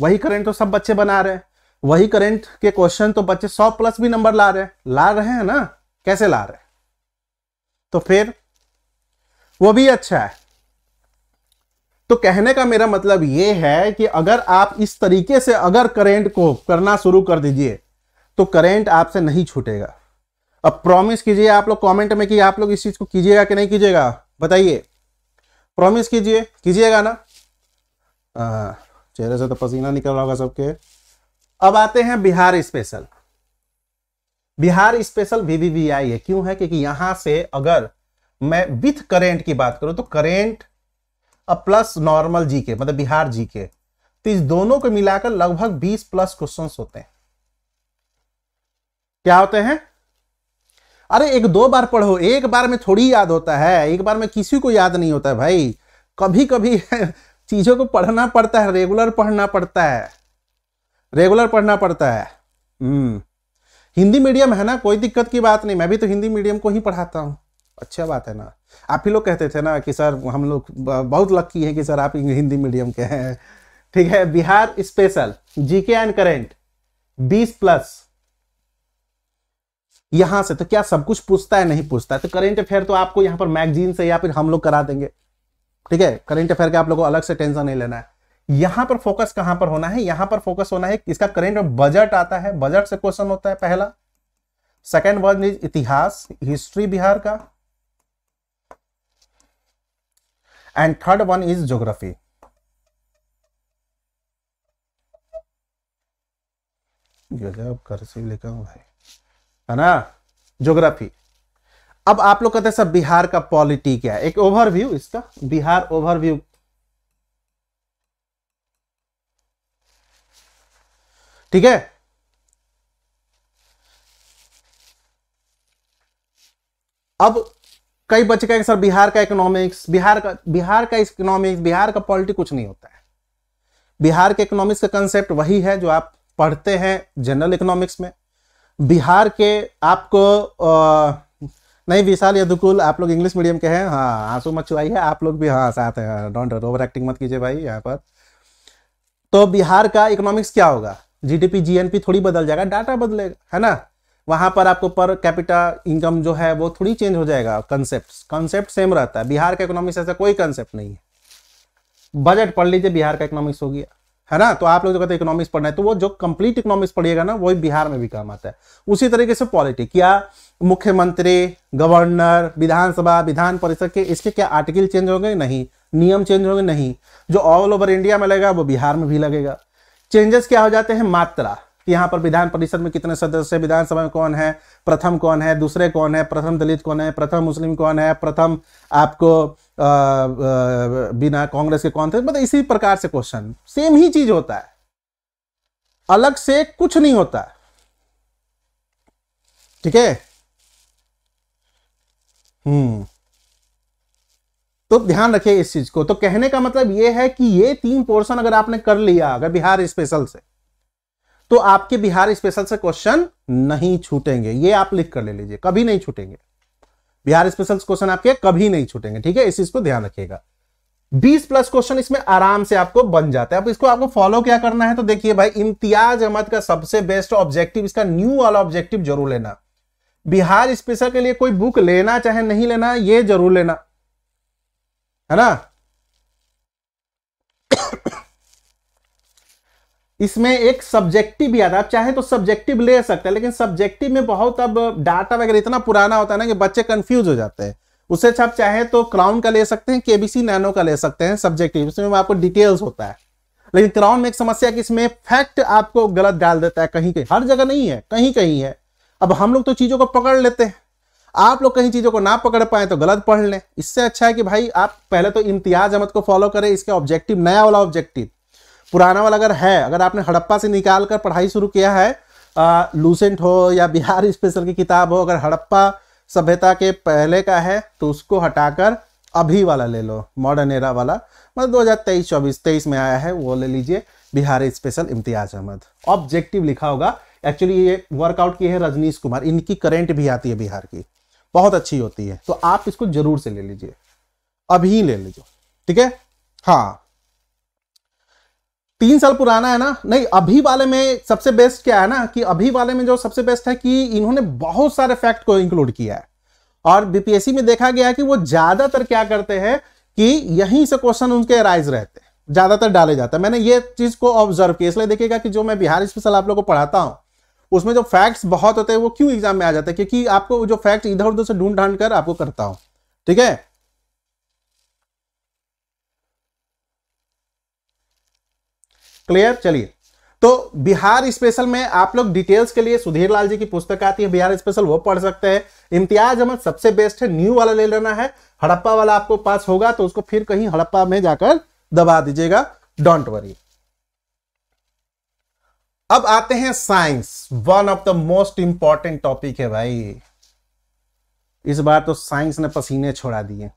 Speaker 1: वही करेंट तो सब बच्चे बना रहे हैं वही करेंट के क्वेश्चन तो बच्चे सौ प्लस भी नंबर ला रहे हैं ला रहे हैं ना कैसे ला रहे तो फिर वो भी अच्छा है तो कहने का मेरा मतलब ये है कि अगर आप इस तरीके से अगर करेंट को करना शुरू कर दीजिए तो करेंट आपसे नहीं छूटेगा अब प्रॉमिस कीजिए आप लोग कमेंट में कि आप लोग इस चीज को कीजिएगा कि नहीं कीजिएगा बताइए प्रॉमिस कीजिए कीजिएगा ना चेहरे से तो पसीना निकल रहा होगा सबके अब आते हैं Bihar special Bihar special VVVI है क्यों है क्योंकि यहां से अगर मैं विथ करेंट की बात करूं तो करेंट और प्लस नॉर्मल जी के मतलब बिहार जी के तो इस दोनों को मिलाकर लगभग 20 प्लस क्वेश्चंस होते हैं क्या होते हैं अरे एक दो बार पढ़ो एक बार में थोड़ी याद होता है एक बार में किसी को याद नहीं होता भाई कभी कभी [LAUGHS] चीजों को पढ़ना पड़ता है रेगुलर पढ़ना पड़ता है रेगुलर पढ़ना पड़ता है हम्म हिंदी मीडियम है ना कोई दिक्कत की बात नहीं मैं भी तो हिंदी मीडियम को ही पढ़ाता हूं अच्छा बात है ना आप ही लोग कहते थे ना कि सर हम लोग बहुत लक्की है कि सर आप हिंदी मीडियम के हैं ठीक है Bihar special GK and current 20 plus यहां से तो क्या सब कुछ पूछता है नहीं पूछता है तो करेंट अफेयर तो आपको यहां पर मैगजीन से या फिर हम लोग करा देंगे ठीक है करेंट अफेयर का आप लोगों को अलग से टेंशन नहीं लेना है यहां पर फोकस कहां पर होना है यहां पर फोकस होना है इसका करेंट बजट आता है बजट से क्वेश्चन होता है पहला सेकेंड वर्ड इज इतिहास हिस्ट्री बिहार का and third one is geography गजब लिखा हूं भाई है ना ज्योग्राफी अब आप लोग कहते हैं सर बिहार का पॉलिटी क्या है एक ओवरव्यू इसका बिहार ओवरव्यू ठीक है अब कई बच्चे कहेंगे सर बिहार का इकोनॉमिक्स बिहार का बिहार का इकोनॉमिक्स बिहार का पॉलिटी कुछ नहीं होता है बिहार के इकोनॉमिक्स का कंसेप्ट वही है जो आप पढ़ते हैं जनरल इकोनॉमिक्स में बिहार के आपको आ, नहीं विशाल यदुकुल आप लोग इंग्लिश मीडियम के हैं हाँ आंसू मत छुआई है आप लोग भी हाँ साथ हैं डोंट ओवर एक्टिंग मत कीजिए भाई यहाँ पर तो बिहार का इकोनॉमिक्स क्या होगा जीडीपी जीएनपी थोड़ी बदल जाएगा डाटा बदलेगा है ना वहाँ पर आपको पर कैपिटा इनकम जो है वो थोड़ी चेंज हो जाएगा कंसेप्ट कंसेप्ट सेम रहता है बिहार का इकोनॉमिक्स ऐसा कोई कंसेप्ट नहीं है बजट पढ़ लीजिए बिहार का इकोनॉमिक्स हो गया है ना तो आप लोग जो कहते हैं इकोनॉमिक्स पढ़ना है तो वो जो कंप्लीट इकोनॉमिक्स पढ़िएगा ना वही बिहार में भी काम आता है उसी तरीके से पॉलिटिक क्या मुख्यमंत्री गवर्नर विधानसभा विधान परिषद के इसके क्या आर्टिकल चेंज होंगे नहीं नियम चेंज होंगे नहीं जो ऑल ओवर इंडिया में लगेगा वो बिहार में भी लगेगा चेंजेस क्या हो जाते हैं मात्रा कि यहाँ पर विधान परिषद में कितने सदस्य विधानसभा में कौन है प्रथम कौन है दूसरे कौन है प्रथम दलित कौन है प्रथम मुस्लिम कौन है प्रथम आपको आ, आ, बिना कांग्रेस के कौन थे मतलब इसी प्रकार से क्वेश्चन सेम ही चीज होता है अलग से कुछ नहीं होता ठीक है हम्म तो ध्यान रखिए इस चीज को तो कहने का मतलब यह है कि ये तीन पोर्शन अगर आपने कर लिया अगर बिहार स्पेशल से तो आपके बिहार स्पेशल से क्वेश्चन नहीं छूटेंगे ये आप लिख कर ले लीजिए कभी नहीं छूटेंगे बिहार स्पेशल क्वेश्चन आपके कभी नहीं छूटेंगे ठीक है इस चीज को ध्यान रखिएगा 20 प्लस क्वेश्चन इसमें आराम से आपको बन जाता है अब इसको आपको फॉलो क्या करना है तो देखिए भाई इम्तियाज अहमद का सबसे बेस्ट ऑब्जेक्टिव इसका न्यू वाला ऑब्जेक्टिव जरूर लेना बिहार स्पेशल के लिए कोई बुक लेना चाहे नहीं लेना ये जरूर लेना है ना इसमें एक सब्जेक्टिव भी आता है आप चाहे तो सब्जेक्टिव ले सकते हैं लेकिन सब्जेक्टिव में बहुत अब डाटा वगैरह इतना पुराना होता है ना कि बच्चे कंफ्यूज हो जाते हैं उससे अच्छा आप चाहे तो क्राउन का ले सकते हैं केबीसी नैनो का ले सकते हैं सब्जेक्टिव इसमें आपको डिटेल्स होता है लेकिन क्राउन में एक समस्या कि इसमें फैक्ट आपको गलत डाल देता है कहीं कहीं हर जगह नहीं है कहीं कहीं है अब हम लोग तो चीज़ों को पकड़ लेते हैं आप लोग कहीं चीज़ों को ना पकड़ पाए तो गलत पढ़ लें इससे अच्छा है कि भाई आप पहले तो इम्तियाज अहमद को फॉलो करें इसके ऑब्जेक्टिव नया वाला ऑब्जेक्टिव पुराना वाला अगर है अगर आपने हड़प्पा से निकाल कर पढ़ाई शुरू किया है लूसेंट हो या बिहार स्पेशल [LAUGHS] की किताब हो अगर हड़प्पा सभ्यता के पहले का है तो उसको हटाकर अभी वाला ले लो मॉडर्न एरा वाला मतलब 2023 24 तेईस में आया है वो ले लीजिए बिहार स्पेशल इम्तियाज अहमद ऑब्जेक्टिव लिखा होगा एक्चुअली ये वर्कआउट की है रजनीश कुमार इनकी करेंट भी आती है बिहार की बहुत अच्छी होती है तो आप इसको जरूर से ले लीजिए अभी ले लीजिए ठीक है हाँ तीन साल पुराना है ना नहीं अभी वाले में सबसे बेस्ट क्या है ना कि अभी वाले में जो सबसे बेस्ट है कि इन्होंने बहुत सारे फैक्ट को इंक्लूड किया है और बीपीएससी में देखा गया कि वो ज्यादातर क्या करते हैं कि यहीं से क्वेश्चन उनके राइज रहते हैं ज्यादातर डाले जाते हैं मैंने ये चीज को ऑब्जर्व किया इसलिए देखिएगा कि जो मैं बिहार स्पेशल आप लोग को पढ़ाता हूँ उसमें जो फैक्ट्स बहुत होते हैं वो क्यों एग्जाम में आ जाते हैं क्योंकि आपको जो फैक्ट इधर उधर से ढूंढ ढांड कर आपको करता हूँ ठीक है क्लियर चलिए तो बिहार स्पेशल में आप लोग डिटेल्स के लिए सुधीर लाल जी की पुस्तक आती है बिहार स्पेशल वो पढ़ सकते हैं इम्तियाज अहमद सबसे बेस्ट है न्यू वाला ले लेना है हड़प्पा वाला आपको पास होगा तो उसको फिर कहीं हड़प्पा में जाकर दबा दीजिएगा डोंट वरी अब आते हैं science one of the most important topic है भाई इस बार तो साइंस ने पसीने छोड़ा दिए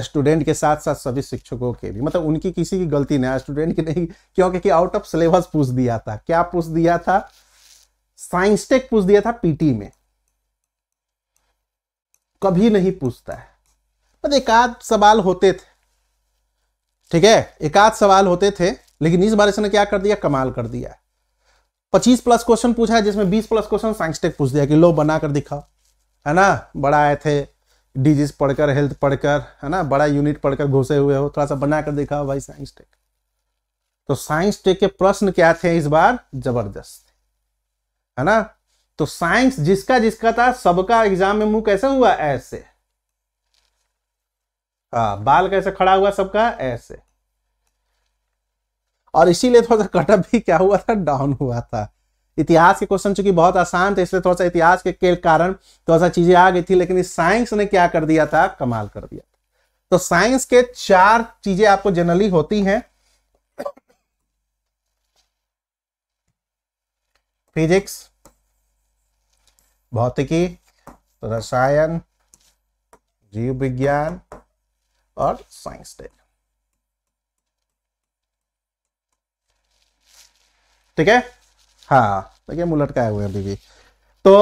Speaker 1: स्टूडेंट के साथ साथ सभी शिक्षकों के भी मतलब उनकी किसी की गलती नहीं स्टूडेंट की नहीं क्यों क्योंकि आउट ऑफ सिलेबस पूछ दिया था क्या पूछ दिया था साइंस टेक पूछ दिया था पीटी में कभी नहीं पूछता है मतलब एक आध सवाल होते थे ठीक है एक आध सवाल होते थे लेकिन इस बार इसने क्या कर दिया कमाल कर दिया 25 प्लस क्वेश्चन पूछा है जिसमें 20 प्लस क्वेश्चन साइंस टेक पूछ दिया कि लो बना कर दिखाओ है ना बड़ा आए थे डिजीज पढ़कर हेल्थ पढ़कर है ना बड़ा यूनिट पढ़कर घुसे हुए हो थोड़ा सा बना कर हो भाई साइंस टेक तो साइंस टेक के प्रश्न क्या थे इस बार जबरदस्त है ना तो साइंस जिसका जिसका था सबका एग्जाम में मुंह कैसे हुआ ऐसे आ, हाँ, बाल कैसे खड़ा हुआ सबका ऐसे और इसीलिए थोड़ा सा कटअप भी क्या हुआ था डाउन हुआ था इतिहास के क्वेश्चन चूंकि बहुत आसान थे इसलिए थोड़ा सा इतिहास के, के कारण थोड़ा सा चीजें आ गई थी लेकिन इस साइंस ने क्या कर दिया था कमाल कर दिया तो साइंस के चार चीजें आपको जनरली होती हैं फिजिक्स भौतिकी तो रसायन जीव विज्ञान और साइंस टेक ठीक है हाँ देखिए तो हम उलट हुए अभी भी तो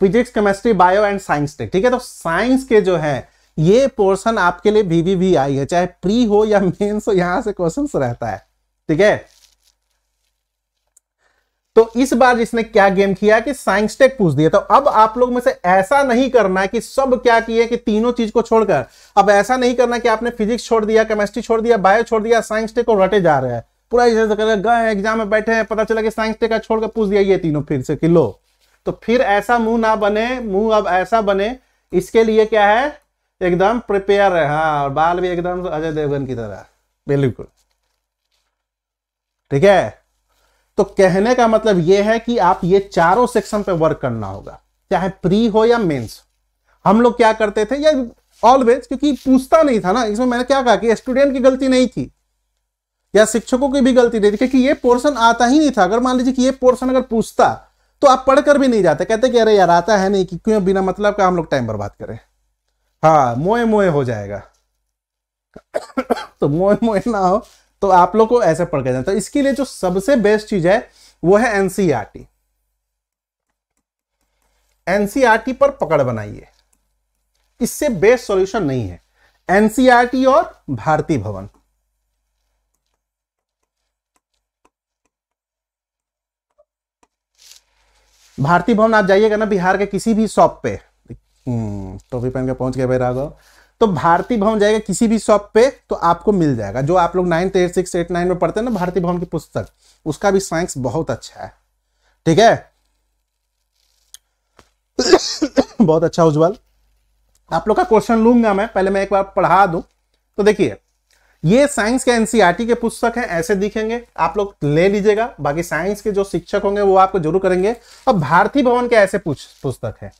Speaker 1: physics chemistry bio and science tech ठीक है तो साइंस के जो है ये पोर्शन आपके लिए भी, भी, भी आई है चाहे प्री हो या मेन्स हो यहां से क्वेश्चन रहता है ठीक है तो इस बार जिसने क्या गेम किया कि साइंस टेक पूछ दिया तो अब आप लोग में से ऐसा नहीं करना है कि सब क्या किए कि तीनों चीज को छोड़कर अब ऐसा नहीं करना कि आपने फिजिक्स छोड़ दिया केमिस्ट्री छोड़ दिया बायो छोड़ दिया साइंस टेक को रटे जा रहे हैं पूरा गए एग्जाम में बैठे हैं पता चला कि साइंस टेका छोड़ के पूछ दिया ये तीनों फिर से कि लो तो फिर ऐसा मुंह ना बने मुंह अब ऐसा बने इसके लिए क्या है एकदम प्रिपेयर है हाँ और बाल भी एकदम अजय देवगन की तरह बिल्कुल ठीक है तो कहने का मतलब यह है कि आप ये चारों सेक्शन पे वर्क करना होगा चाहे प्री हो या मेंस हम लोग क्या करते थे या ऑलवेज क्योंकि पूछता नहीं था ना इसमें मैंने क्या कहा कि स्टूडेंट की गलती नहीं थी या शिक्षकों की भी गलती नहीं थी क्योंकि ये पोर्शन आता ही नहीं था अगर मान लीजिए कि ये पोर्शन अगर पूछता तो आप पढ़कर भी नहीं जाते कहते कि अरे यार आता है नहीं कि क्यों बिना मतलब का हम लोग टाइम बर्बाद करें हाँ मोए मोए हो जाएगा तो मोए मोए ना हो तो आप लोग को ऐसे पढ़ के जाता तो इसके लिए जो सबसे बेस्ट चीज है वो है एनसीईआरटी एनसीईआरटी e e पर पकड़ बनाइए इससे बेस्ट सॉल्यूशन नहीं है एनसीआरटी e और भारती भवन भारतीय भवन आप जाइएगा ना बिहार के किसी भी शॉप पे हम्म, टोपी पहन के पहुंच गया भाई राघव तो भारतीय भवन जाएगा किसी भी शॉप पे तो आपको मिल जाएगा जो आप लोग ninth eight six eight nine में पढ़ते हैं ना भारतीय भवन की पुस्तक उसका भी साइंस बहुत अच्छा है ठीक है [COUGHS] बहुत अच्छा उज्जवल आप लोग का क्वेश्चन लूंगा मैं पहले मैं एक बार पढ़ा दूं तो देखिए ये साइंस के एनसीईआरटी के पुस्तक हैं ऐसे दिखेंगे आप लोग ले लीजिएगा बाकी साइंस के जो शिक्षक होंगे वो आपको जरूर करेंगे और भारती भवन के ऐसे पुस्तक है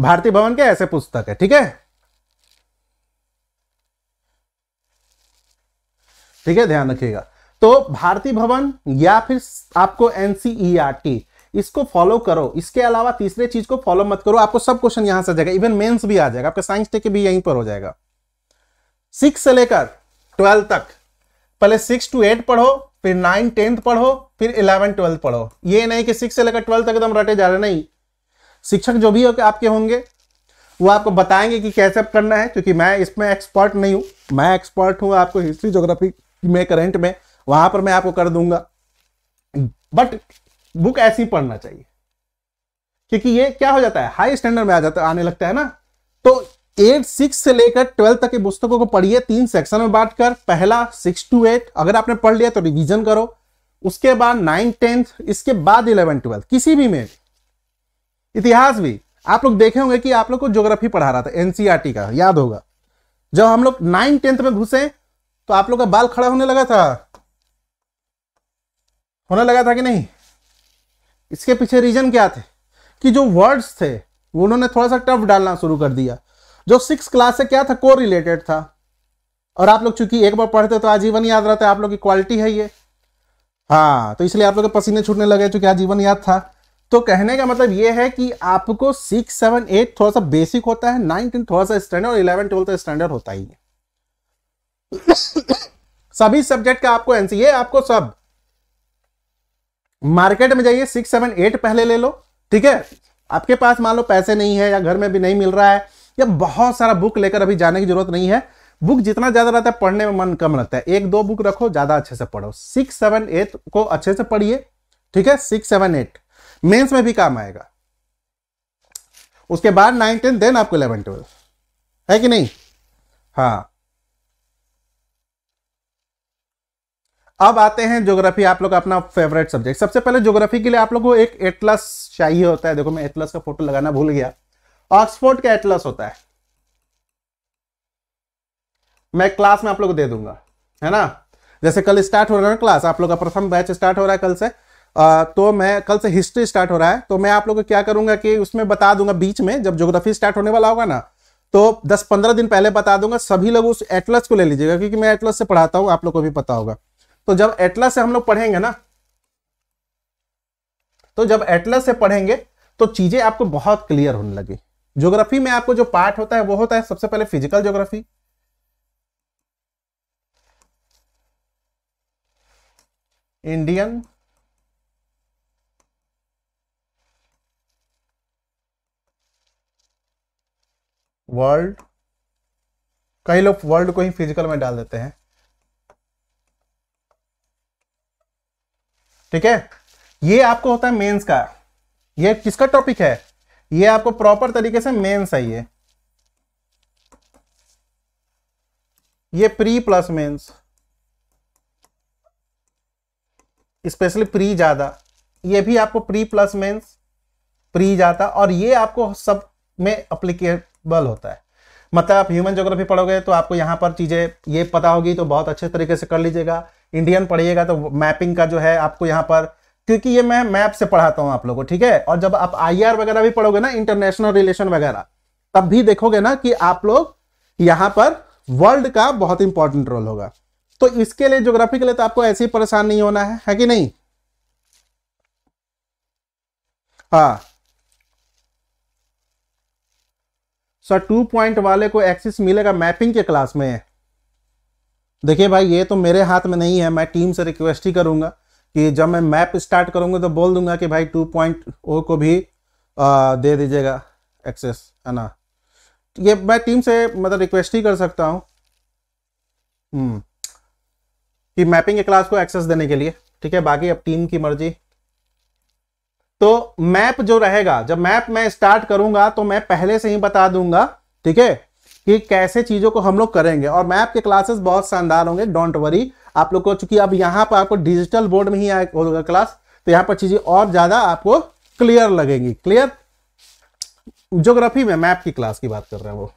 Speaker 1: भारती भवन के ऐसे पुस्तक है ठीक है ठीक है ध्यान रखिएगा तो भारती भवन या फिर आपको एनसीईआरटी इसको फॉलो करो इसके अलावा तीसरे चीज को फॉलो मत करो आपको सब क्वेश्चन यहां से आ जाएगा इवन मेंस भी आ जाएगा आपका साइंस टेक भी यहीं पर हो जाएगा सिक्स से लेकर ट्वेल्थ तक पहले सिक्स टू एट पढ़ो फिर नाइन टेंथ पढ़ो फिर इलेवन ट्वेल्थ पढ़ो ये नहीं कि सिक्स से लेकर ट्वेल्थ तक एकदम रटे जा रहे नहीं शिक्षक जो भी हो आपके होंगे वो आपको बताएंगे कि कैसे करना है क्योंकि मैं इसमें एक्सपर्ट नहीं हूँ मैं एक्सपर्ट हूँ आपको हिस्ट्री जोग्राफी में करेंट में वहां पर मैं आपको कर दूंगा बट बुक ऐसी पढ़ना चाहिए क्योंकि ये क्या हो जाता है हाई स्टैंडर्ड में आ जाता आने लगता है ना तो एट सिक्स से लेकर ट्वेल्थ तक के पुस्तकों को पढ़िए तीन सेक्शन में बांटकर पहला सिक्स टू एट अगर आपने पढ़ लिया तो रिवीजन करो उसके बाद नाइन टेंथ इसके बाद इलेवन ट्वेल्थ किसी भी में इतिहास भी आप लोग देखे होंगे कि आप लोग को ज्योग्राफी पढ़ा रहा था एनसीआरटी का याद होगा जब हम लोग नाइन टेंथ में घुसे तो आप लोग का बाल खड़ा होने लगा था होने लगा था कि नहीं इसके पीछे रीजन क्या थे कि जो वर्ड्स थे उन्होंने थोड़ा सा टफ डालना शुरू कर दिया जो सिक्स क्लास से क्या था को रिलेटेड था और आप लोग चूंकि एक बार पढ़ते तो आजीवन याद रहता है आप लोग की क्वालिटी है ये हाँ तो इसलिए आप लोग के पसीने छूटने लगे चूंकि आजीवन याद था तो कहने का मतलब ये है कि आपको सिक्स सेवन एट थोड़ा सा बेसिक होता है नाइन टेन थोड़ा सा स्टैंडर्ड और इलेवन ट्वेल्थ स्टैंडर्ड होता ही है सभी सब्जेक्ट का आपको एनसी ये आपको सब मार्केट में जाइए सिक्स सेवन एट पहले ले लो ठीक है आपके पास मान लो पैसे नहीं है या घर में भी नहीं मिल रहा है या बहुत सारा बुक लेकर अभी जाने की जरूरत नहीं है बुक जितना ज्यादा रहता है पढ़ने में मन कम रहता है एक दो बुक रखो ज्यादा अच्छे से पढ़ो सिक्स सेवन एट को अच्छे से पढ़िए ठीक है सिक्स सेवन एट मेन्स में भी काम आएगा उसके बाद नाइन टेन देन आपको इलेवन ट्वेल्व है कि नहीं हाँ अब आते हैं ज्योग्राफी आप लोग का अपना फेवरेट सब्जेक्ट सबसे पहले ज्योग्राफी के लिए आप लोगों को एक एटलस चाहिए होता है देखो मैं एटलस का फोटो लगाना भूल गया ऑक्सफोर्ड का एटलस होता है मैं क्लास में आप लोग को दे दूंगा है ना जैसे कल स्टार्ट हो रहा है क्लास आप लोग का प्रथम बैच स्टार्ट हो रहा है कल से आ, तो मैं कल से हिस्ट्री स्टार्ट हो रहा है तो मैं आप लोग को क्या करूंगा कि उसमें बता दूंगा बीच में जब ज्योग्राफी स्टार्ट होने वाला होगा ना तो 10-15 दिन पहले बता दूंगा सभी लोग उस एटलस को ले लीजिएगा क्योंकि मैं एटलस से पढ़ाता हूं आप लोग को भी पता होगा तो जब एटलस से हम लोग पढ़ेंगे ना तो जब एटलस से पढ़ेंगे तो चीजें आपको बहुत क्लियर होने लगी ज्योग्राफी में आपको जो पार्ट होता है वो होता है सबसे पहले फिजिकल ज्योग्राफी इंडियन वर्ल्ड कई लोग वर्ल्ड को ही फिजिकल में डाल देते हैं ठीक है ये आपको होता है मेंस का ये किसका टॉपिक है ये आपको प्रॉपर तरीके से मेन चाहिए ये pre plus mains specially pre ज़्यादा ये भी आपको प्री प्लस मेंस प्री जाता और ये आपको सब में अप्लीकेबल होता है मतलब आप ह्यूमन ज्योग्राफी पढ़ोगे तो आपको यहाँ पर चीज़ें ये पता होगी तो बहुत अच्छे तरीके से कर लीजिएगा इंडियन पढ़िएगा तो मैपिंग का जो है आपको यहाँ पर क्योंकि ये मैं मैप से पढ़ाता हूँ आप लोगों को ठीक है और जब आप आई वगैरह भी पढ़ोगे ना इंटरनेशनल रिलेशन वगैरह तब भी देखोगे ना कि आप लोग यहाँ पर वर्ल्ड का बहुत इंपॉर्टेंट रोल होगा तो इसके लिए ज्योग्राफी के लिए तो आपको ऐसे ही परेशान नहीं होना है है कि नहीं हा सर टू पॉइंट वाले को एक्सिस मिलेगा मैपिंग के क्लास में देखिए भाई ये तो मेरे हाथ में नहीं है मैं टीम से रिक्वेस्ट ही करूंगा कि जब मैं मैप स्टार्ट करूँगा तो बोल दूंगा कि भाई टू पॉइंट ओ को भी आ, दे दीजिएगा एक्सेस है ना तो ये मैं टीम से मतलब रिक्वेस्ट ही कर सकता हूँ हम्म, कि मैपिंग के क्लास को एक्सेस देने के लिए ठीक है बाकी अब टीम की मर्जी तो मैप जो रहेगा जब मैप मैं स्टार्ट करूंगा तो मैं पहले से ही बता दूंगा ठीक है कि कैसे चीजों को हम लोग करेंगे और मैप के क्लासेस बहुत शानदार होंगे डोंट वरी आप लोग को चूंकि अब यहाँ पर आपको डिजिटल बोर्ड में ही होगा क्लास तो यहाँ पर चीज़ें और ज़्यादा आपको क्लियर लगेंगी क्लियर ज्योग्राफी में मैप की क्लास की बात कर रहे हैं वो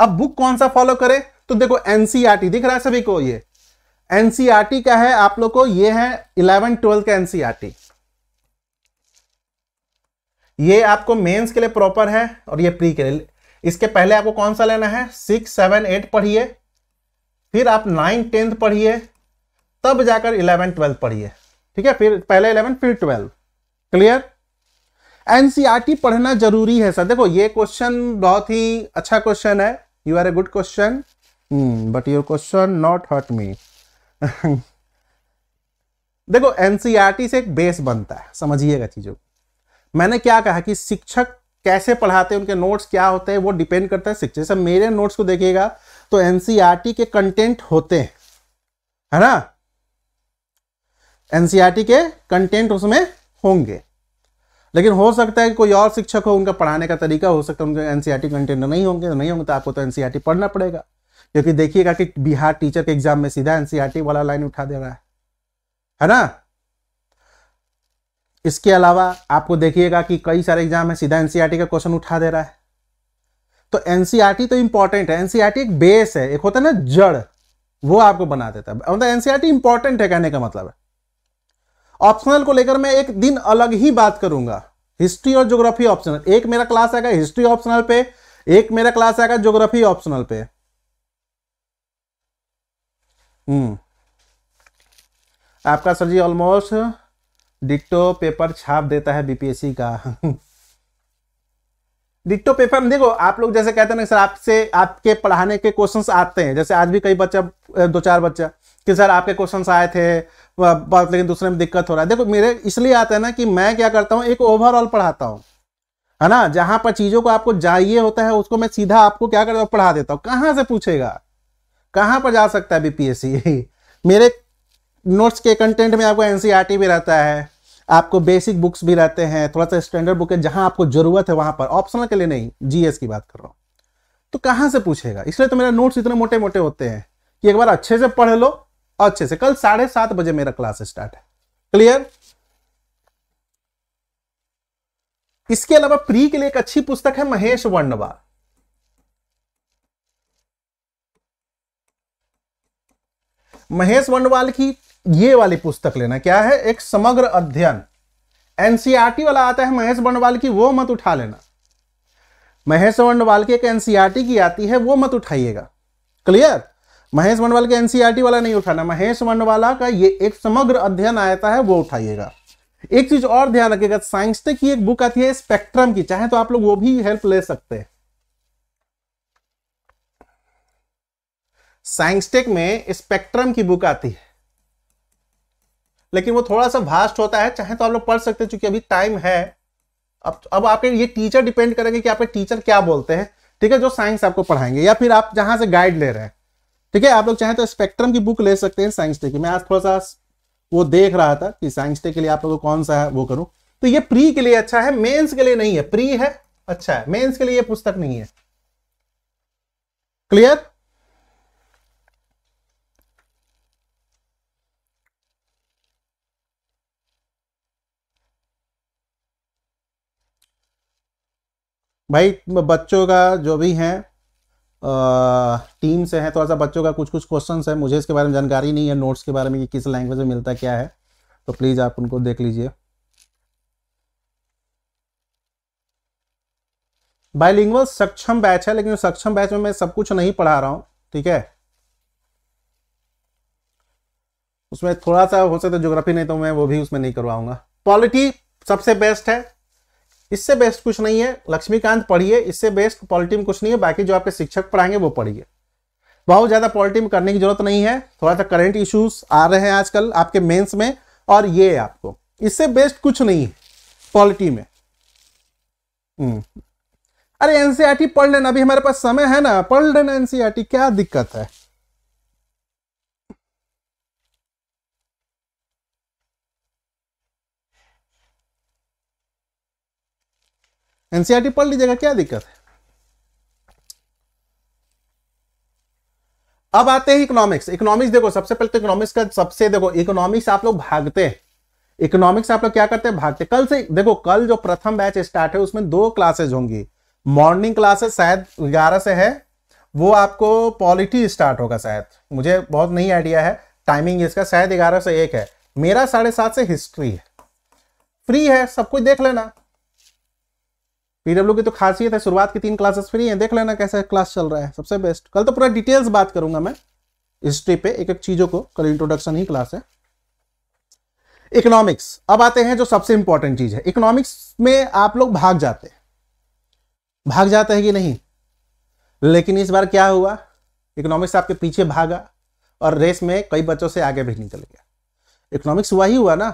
Speaker 1: अब बुक कौन सा फॉलो करें तो देखो एनसीआरटी e दिख रहा है सभी को ये एनसीआरटी e का है आप लोग को ये है इलेवन ट्वेल्थ का एनसीआरटी e ये आपको मेंस के लिए प्रॉपर है और ये प्री के लिए इसके पहले आपको कौन सा लेना है सिक्स सेवन एट पढ़िए फिर आप नाइन्थ टेंथ पढ़िए तब जाकर इलेवन ट्वेल्थ पढ़िए ठीक है फिर पहले इलेवन फिर ट्वेल्व क्लियर एनसीईआरटी पढ़ना जरूरी है सर देखो ये क्वेश्चन बहुत ही अच्छा क्वेश्चन है you are a good question but your question not hurt me देखो एनसीईआरटी e से एक बेस बनता है समझिएगा चीज़ों को मैंने क्या कहा कि शिक्षक कैसे पढ़ाते हैं उनके नोट्स क्या होते हैं वो डिपेंड करता है शिक्षक सर मेरे नोट्स को देखिएगा तो एनसीईआरटी e के कंटेंट होते हैं है ना एनसीईआरटी e के कंटेंट उसमें होंगे लेकिन हो सकता है कि कोई और शिक्षक हो उनका पढ़ाने का तरीका हो सकता है उनके एनसीईआरटी कंटेंट e तो नहीं होंगे तो नहीं होंगे तो आपको तो एनसीईआरटी पढ़ना पड़ेगा क्योंकि देखिएगा कि बिहार टीचर के एग्जाम में सीधा एनसीईआरटी वाला लाइन उठा दे रहा है है ना इसके अलावा आपको देखिएगा कि कई सारे एग्जाम है सीधा एनसीईआरटी का क्वेश्चन उठा दे रहा है तो एनसीईआरटी e तो इंपॉर्टेंट है एनसीईआरटी e एक बेस है एक होता है ना जड़ वो आपको बना देता है मतलब एनसीईआरटी इंपॉर्टेंट e है कहने का मतलब है ऑप्शनल को लेकर मैं एक दिन अलग ही बात करूंगा हिस्ट्री और ज्योग्राफी ऑप्शनल एक मेरा क्लास आएगा हिस्ट्री ऑप्शनल पे एक मेरा क्लास आएगा ज्योग्राफी ऑप्शनल पे हम्म आपका सर जी ऑलमोस्ट डिक्टो पेपर छाप देता है बीपीएससी का [LAUGHS] डिट्टो पेपर में देखो आप लोग जैसे कहते हैं ना सर आपसे आपके पढ़ाने के क्वेश्चंस आते हैं जैसे आज भी कई बच्चा दो चार बच्चा कि सर आपके क्वेश्चंस आए थे बात लेकिन दूसरे में दिक्कत हो रहा है देखो मेरे इसलिए आते हैं ना कि मैं क्या करता हूँ एक ओवरऑल पढ़ाता हूँ है ना जहाँ पर चीजों को आपको जाइए होता है उसको मैं सीधा आपको क्या करता हूँ पढ़ा देता हूँ कहाँ से पूछेगा कहाँ पर जा सकता है बी [LAUGHS] मेरे नोट्स के कंटेंट में आपको एन e भी रहता है आपको बेसिक बुक्स भी रहते हैं थोड़ा सा स्टैंडर्ड बुक है जहां आपको जरूरत है वहां पर ऑप्शनल के लिए नहीं जीएस की बात कर रहा हूं तो कहां से पूछेगा इसलिए तो मेरा नोट्स इतने मोटे मोटे होते हैं कि एक बार अच्छे से पढ़ लो अच्छे से कल साढ़े सात बजे मेरा क्लास स्टार्ट है क्लियर इसके अलावा प्री के लिए एक अच्छी पुस्तक है महेश वर्णवार महेश वंडवाल की ये वाली पुस्तक लेना क्या है एक समग्र अध्ययन एनसीईआरटी वाला आता है महेश बंडवाल की वो मत उठा लेना महेश बंडवाल की एक एनसीईआरटी की आती है वो मत उठाइएगा क्लियर महेश बंडवाल के एनसीईआरटी वाला नहीं उठाना महेश बंडवाला का ये एक समग्र अध्ययन आता है वो उठाइएगा एक चीज और ध्यान रखिएगा साइंस टेक की एक बुक आती है स्पेक्ट्रम की चाहे तो आप लोग वो भी हेल्प ले सकते हैं साइंस टेक में स्पेक्ट्रम की बुक आती है लेकिन वो थोड़ा सा वास्ट होता है चाहे तो आप लोग पढ़ सकते हैं चूंकि अभी टाइम है अब अब आपके ये टीचर डिपेंड करेंगे कि आपके टीचर क्या बोलते हैं ठीक है जो साइंस आपको पढ़ाएंगे या फिर आप जहां से गाइड ले रहे हैं ठीक है आप लोग चाहें तो स्पेक्ट्रम की बुक ले सकते हैं साइंस डे की मैं आज थोड़ा सा वो देख रहा था कि साइंस डे के लिए आप लोगों को कौन सा है वो करूं तो ये प्री के लिए अच्छा है मेन्स के लिए नहीं है प्री है अच्छा है मेन्स के लिए ये पुस्तक नहीं है क्लियर भाई बच्चों का जो भी हैं टीम से है थोड़ा तो सा बच्चों का कुछ कुछ क्वेश्चन है मुझे इसके बारे में जानकारी नहीं है नोट्स के बारे में कि किस लैंग्वेज में मिलता क्या है तो प्लीज़ आप उनको देख लीजिए बाइलिंगुअल सक्षम बैच है लेकिन सक्षम बैच में मैं सब कुछ नहीं पढ़ा रहा हूं ठीक है उसमें थोड़ा सा हो सकता है ज्योग्राफी नहीं तो मैं वो भी उसमें नहीं करवाऊंगा पॉलिटी सबसे बेस्ट है इससे बेस्ट कुछ नहीं है लक्ष्मीकांत पढ़िए इससे बेस्ट पॉलिटी में कुछ नहीं है बाकी जो आपके शिक्षक पढ़ाएंगे वो पढ़िए बहुत ज़्यादा पॉलिटी में करने की जरूरत नहीं है थोड़ा सा करंट इश्यूज आ रहे हैं आजकल आपके मेंस में और ये आपको इससे बेस्ट कुछ नहीं है पॉलिटी में हम्म। अरे एनसीआरटी e पढ़ लेना अभी हमारे पास समय है ना पढ़ लेना एनसीईआरटी e क्या दिक्कत है एनसीईआरटी पढ़ लीजिएगा क्या दिक्कत है अब आते हैं इकोनॉमिक्स इकोनॉमिक्स देखो सबसे पहले तो इकोनॉमिक्स का सबसे देखो इकोनॉमिक्स आप लोग भागते हैं इकोनॉमिक्स आप लोग क्या करते हैं भागते कल से देखो कल जो प्रथम बैच स्टार्ट है उसमें दो क्लासेज होंगी मॉर्निंग क्लासेस शायद ग्यारह से है वो आपको पॉलिटी स्टार्ट होगा शायद मुझे बहुत नहीं आइडिया है टाइमिंग इसका शायद ग्यारह से एक है मेरा साढ़े सात से हिस्ट्री है फ्री है सब कुछ देख लेना पीडब्ल्यू की तो खासियत है शुरुआत की तीन क्लासेस फ्री हैं देख लेना कैसा क्लास चल रहा है सबसे बेस्ट कल तो पूरा डिटेल्स बात करूंगा मैं हिस्ट्री पे एक एक चीज़ों को कल इंट्रोडक्शन ही क्लास है इकोनॉमिक्स अब आते हैं जो सबसे इंपॉर्टेंट चीज़ है इकोनॉमिक्स में आप लोग भाग जाते हैं भाग जाते हैं कि नहीं लेकिन इस बार क्या हुआ इकोनॉमिक्स आपके पीछे भागा और रेस में कई बच्चों से आगे भी निकल गया इकोनॉमिक्स हुआ ही हुआ ना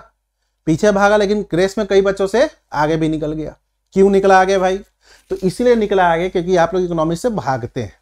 Speaker 1: पीछे भागा लेकिन रेस में कई बच्चों से आगे भी निकल गया क्यों निकला आगे भाई तो इसीलिए निकला आगे क्योंकि आप लोग इकोनॉमी से भागते हैं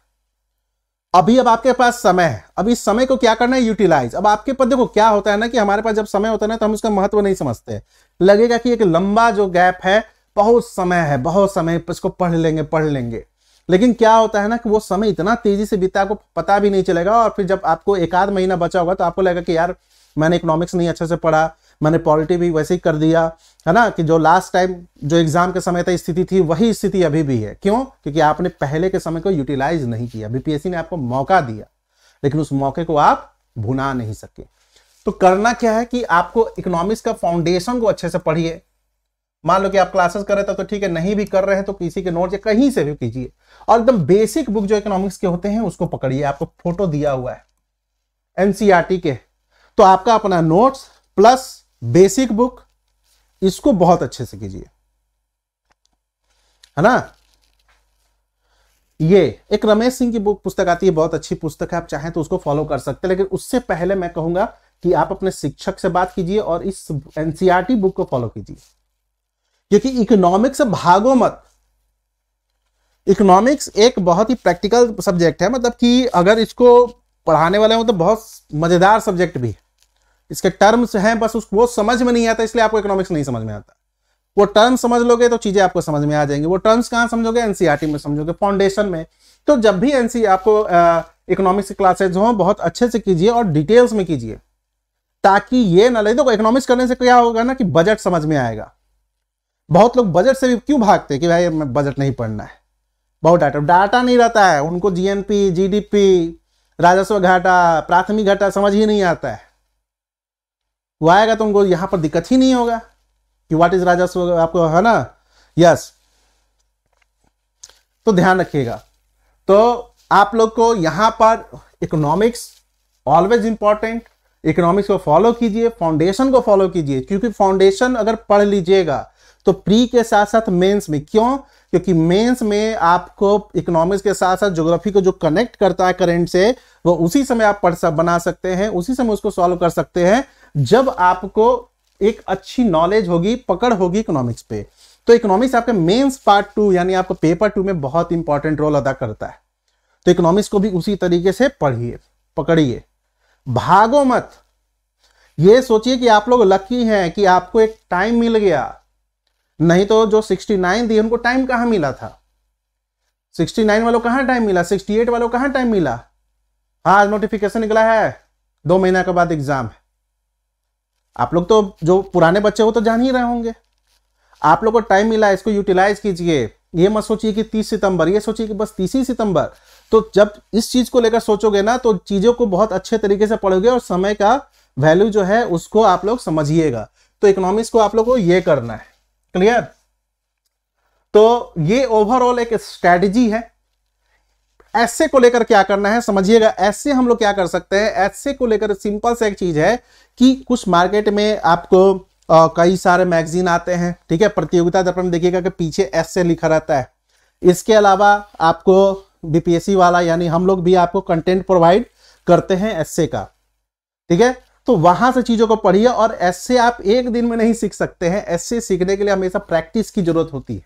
Speaker 1: अभी अब आपके पास समय है अब इस समय को क्या करना है यूटिलाइज अब आपके पद को क्या होता है ना कि हमारे पास जब समय होता है ना तो हम उसका महत्व नहीं समझते लगेगा कि एक लंबा जो गैप है बहुत समय है बहुत समय इसको पढ़ लेंगे पढ़ लेंगे लेकिन क्या होता है ना कि वो समय इतना तेजी से बीता आपको पता भी नहीं चलेगा और फिर जब आपको एक आध महीना बचा होगा तो आपको लगेगा कि यार मैंने इकोनॉमिक्स नहीं अच्छे से पढ़ा मैंने पॉलिटी भी वैसे ही कर दिया है ना कि जो लास्ट टाइम जो एग्जाम के समय तक स्थिति थी वही स्थिति अभी भी है क्यों क्योंकि आपने पहले के समय को यूटिलाइज नहीं किया बीपीएससी ने आपको मौका दिया लेकिन उस मौके को आप भुना नहीं सके तो करना क्या है कि आपको इकोनॉमिक्स का फाउंडेशन को अच्छे से पढ़िए मान लो कि आप क्लासेस कर रहे थे तो ठीक है नहीं भी कर रहे हैं तो किसी के नोट या कहीं से भी कीजिए और एकदम बेसिक बुक जो इकोनॉमिक्स के होते हैं उसको पकड़िए आपको फोटो दिया हुआ है एनसीआरटी e के तो आपका अपना नोट्स प्लस बेसिक बुक इसको बहुत अच्छे से कीजिए है ना ये एक रमेश सिंह की बुक पुस्तक आती है बहुत अच्छी पुस्तक है आप चाहें तो उसको फॉलो कर सकते हैं लेकिन उससे पहले मैं कहूंगा कि आप अपने शिक्षक से बात कीजिए और इस एनसीआरटी e बुक को फॉलो कीजिए क्योंकि इकोनॉमिक्स भागो मत इकोनॉमिक्स एक बहुत ही प्रैक्टिकल सब्जेक्ट है मतलब कि अगर इसको पढ़ाने वाले हो तो बहुत मजेदार सब्जेक्ट भी है इसके टर्म्स हैं बस उसको वो समझ में नहीं आता इसलिए आपको इकोनॉमिक्स नहीं समझ में आता वो टर्म समझ लोगे तो चीजें आपको समझ में आ जाएंगी वो टर्म्स कहाँ समझोगे एनसीईआरटी e में समझोगे फाउंडेशन में तो जब भी एनसी e आपको इकोनॉमिक्स की क्लासेज हों बहुत अच्छे से कीजिए और डिटेल्स में कीजिए ताकि ये ना लगे तो इकोनॉमिक्स करने से क्या होगा ना कि बजट समझ में आएगा बहुत लोग बजट से भी क्यों भागते हैं कि भाई हमें बजट नहीं पढ़ना है बहुत डाटा डाटा नहीं रहता है उनको जीएनपी जीडीपी राजस्व घाटा प्राथमिक घाटा समझ ही नहीं आता है वो आएगा तो उनको यहां पर दिक्कत ही नहीं होगा कि व्हाट इज राजस्व आपको है ना यस तो ध्यान रखिएगा तो आप लोग को यहां पर इकोनॉमिक्स ऑलवेज इंपॉर्टेंट इकोनॉमिक्स को फॉलो कीजिए फाउंडेशन को फॉलो कीजिए क्योंकि फाउंडेशन अगर पढ़ लीजिएगा तो प्री के साथ साथ मेंस में क्यों क्योंकि मेंस में आपको इकोनॉमिक्स के साथ साथ ज्योग्राफी को जो कनेक्ट करता है करंट से वो उसी समय आप पढ़ बना सकते हैं उसी समय उसको सॉल्व कर सकते हैं जब आपको एक अच्छी नॉलेज होगी पकड़ होगी इकोनॉमिक्स पे तो इकोनॉमिक्स आपके मेंस पार्ट टू यानी आपको पेपर टू में बहुत इंपॉर्टेंट रोल अदा करता है तो इकोनॉमिक्स को भी उसी तरीके से पढ़िए पकड़िए भागो मत ये सोचिए कि आप लोग लकी हैं कि आपको एक टाइम मिल गया नहीं तो जो 69 दिए उनको टाइम कहां मिला था 69 वालों कहां टाइम मिला 68 वालों कहां टाइम मिला आज नोटिफिकेशन निकला है दो महीना के बाद एग्जाम है आप लोग तो जो पुराने बच्चे हो तो जान ही रहे होंगे आप लोग को टाइम मिला इसको यूटिलाइज कीजिए ये मत सोचिए कि 30 सितंबर ये सोचिए कि बस 30 सितंबर तो जब इस चीज को लेकर सोचोगे ना तो चीजों को बहुत अच्छे तरीके से पढ़ोगे और समय का वैल्यू जो है उसको आप लोग समझिएगा तो इकोनॉमिक्स को आप लोग को ये करना है क्लियर तो ये ओवरऑल एक स्ट्रैटेजी है ऐसे को लेकर क्या करना है समझिएगा ऐसे हम लोग क्या कर सकते हैं ऐसे को लेकर सिंपल से एक चीज है कि कुछ मार्केट में आपको कई सारे मैगजीन आते हैं ठीक है प्रतियोगिता दर्पण देखिएगा कि पीछे एस से लिखा रहता है इसके अलावा आपको बीपीएससी वाला यानी हम लोग भी आपको कंटेंट प्रोवाइड करते हैं एस का ठीक है तो वहां से चीजों को पढ़िए और एस आप एक दिन में नहीं सीख सकते हैं एस सीखने के लिए हमेशा प्रैक्टिस की जरूरत होती है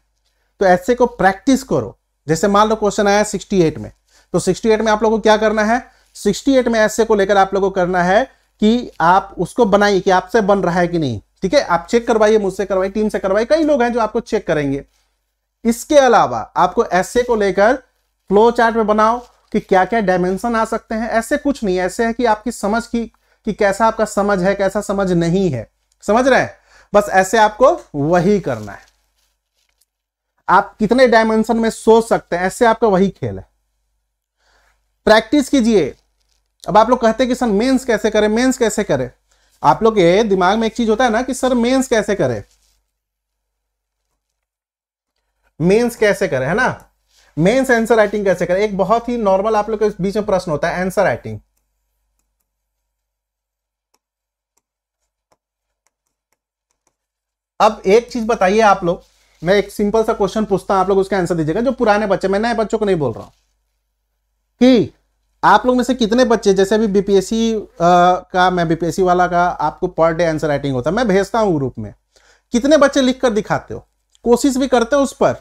Speaker 1: तो एस को प्रैक्टिस करो जैसे मान लो क्वेश्चन आया 68 में तो 68 में आप लोगों को क्या करना है 68 में एस को लेकर आप लोगों को करना है कि आप उसको बनाइए कि आपसे बन रहा है कि नहीं ठीक है आप चेक करवाइए मुझसे करवाइए टीम से करवाइए कई लोग हैं जो आपको चेक करेंगे इसके अलावा आपको ऐसे को लेकर फ्लो चार्ट में बनाओ कि क्या क्या डायमेंशन आ सकते हैं ऐसे कुछ नहीं ऐसे है कि आपकी समझ की कि कैसा आपका समझ है कैसा समझ नहीं है समझ रहे हैं बस ऐसे आपको वही करना है आप कितने डायमेंशन में सोच सकते हैं ऐसे आपका वही खेल है प्रैक्टिस कीजिए अब आप लोग कहते हैं कि सर मेंस कैसे करें मेंस कैसे करें आप लोग ये दिमाग में एक चीज होता है ना कि सर मेंस कैसे करें मेंस कैसे करें है ना मेंस आंसर राइटिंग कैसे करें एक बहुत ही नॉर्मल आप लोग के बीच में प्रश्न होता है आंसर राइटिंग अब एक चीज बताइए आप लोग मैं एक सिंपल सा क्वेश्चन पूछता हूं आप लोग उसका आंसर दीजिएगा जो पुराने बच्चे मैं नए बच्चों को नहीं बोल रहा हूं कि आप लोग में से कितने बच्चे जैसे अभी बीपीएससी का मैं बीपीएससी वाला का आपको पर डे आंसर राइटिंग होता है मैं भेजता हूँ ग्रुप में कितने बच्चे लिख कर दिखाते हो कोशिश भी करते हो उस पर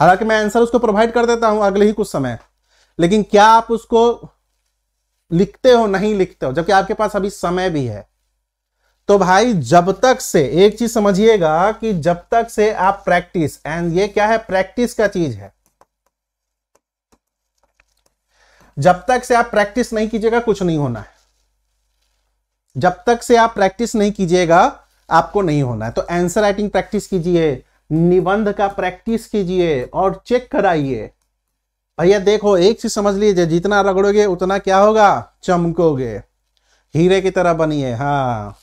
Speaker 1: हालांकि मैं आंसर उसको प्रोवाइड कर देता हूँ अगले ही कुछ समय लेकिन क्या आप उसको लिखते हो नहीं लिखते हो जबकि आपके पास अभी समय भी है तो भाई जब तक से एक चीज समझिएगा कि जब तक से आप प्रैक्टिस एंड ये क्या है प्रैक्टिस का चीज है जब तक से आप प्रैक्टिस नहीं कीजिएगा कुछ नहीं होना है जब तक से आप प्रैक्टिस नहीं कीजिएगा आपको नहीं होना है तो आंसर राइटिंग प्रैक्टिस कीजिए निबंध का प्रैक्टिस कीजिए और चेक कराइए भैया देखो एक चीज समझ लीजिए जितना रगड़ोगे उतना क्या होगा चमकोगे हीरे की तरह बनिए हाँ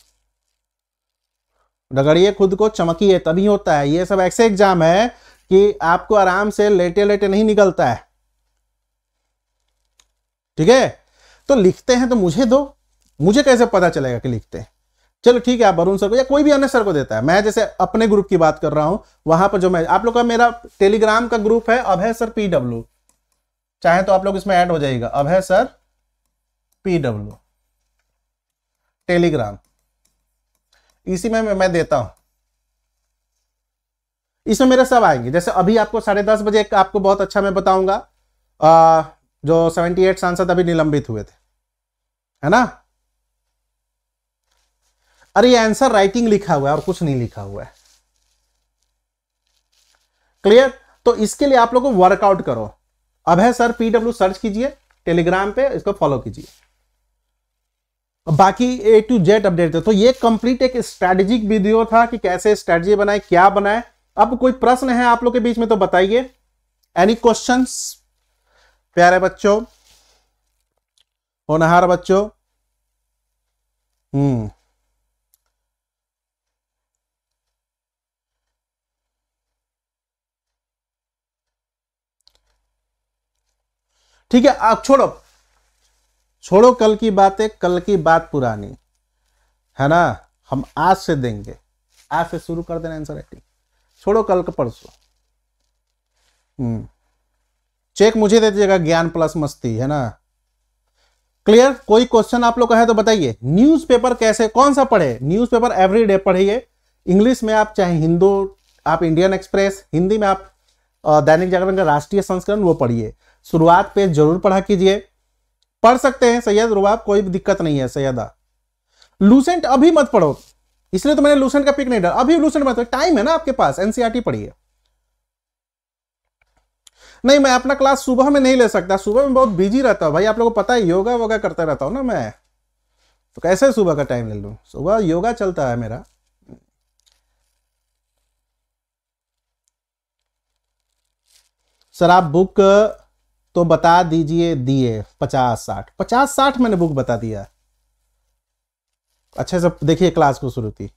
Speaker 1: रगड़िए खुद को चमकिए तभी होता है ये सब ऐसे एग्जाम है कि आपको आराम से लेटे लेटे नहीं निकलता है ठीक है तो लिखते हैं तो मुझे दो मुझे कैसे पता चलेगा कि लिखते हैं चलो ठीक है आप वरुण सर को या कोई भी अन्य सर को देता है मैं जैसे अपने ग्रुप की बात कर रहा हूं वहां पर जो मैं आप लोग का मेरा टेलीग्राम का ग्रुप है अभय सर पीडब्ल्यू चाहे तो आप लोग इसमें ऐड हो जाएगा अभय सर पीडब्ल्यू टेलीग्राम इसी में मैं देता हूं इसमें मेरे सब आएंगे जैसे अभी आपको साढ़े दस बजे आपको बहुत अच्छा मैं बताऊंगा जो 78 सांसद अभी निलंबित हुए थे है ना अरे ये आंसर राइटिंग लिखा हुआ है और कुछ नहीं लिखा हुआ है क्लियर तो इसके लिए आप लोग को वर्कआउट करो अब है सर पीडब्ल्यू सर्च कीजिए टेलीग्राम पे इसको फॉलो कीजिए बाकी ए टू जेड अपडेट तो ये कंप्लीट एक स्ट्रेटेजिक वीडियो था कि कैसे स्ट्रेटजी बनाए क्या बनाए अब कोई प्रश्न है आप लोग के बीच में तो बताइए एनी क्वेश्चंस प्यारे बच्चों होनहार बच्चों हम्म ठीक है आप छोड़ो छोड़ो कल की बातें कल की बात पुरानी है ना हम आज से देंगे आज से शुरू कर देना आंसर राइटिंग छोड़ो कल का परसों हम्म चेक मुझे दे दीजिएगा ज्ञान प्लस मस्ती है ना क्लियर कोई क्वेश्चन आप लोग का है तो बताइए न्यूज़पेपर कैसे कौन सा पढ़े न्यूज़पेपर एवरी डे पढ़िए इंग्लिश में आप चाहे हिंदू आप इंडियन एक्सप्रेस हिंदी में आप दैनिक जागरण का राष्ट्रीय संस्करण वो पढ़िए शुरुआत पे जरूर पढ़ा कीजिए पढ़ सकते हैं सैयद रुबाब कोई दिक्कत नहीं है सैयदा लूसेंट अभी मत पढ़ो इसलिए तो मैंने लूसेंट का पिक नहीं डाला अभी लूसेंट मत टाइम है ना आपके पास एनसीआरटी e पढ़िए नहीं मैं अपना क्लास सुबह में नहीं ले सकता सुबह में बहुत बिजी रहता हूँ भाई आप लोगों को पता है योगा वोगा करता रहता हूँ ना मैं तो कैसे सुबह का टाइम ले लूँ सुबह योगा चलता है मेरा सर आप बुक तो बता दीजिए दिए पचास साठ पचास साठ मैंने बुक बता दिया अच्छे से देखिए क्लास को शुरू की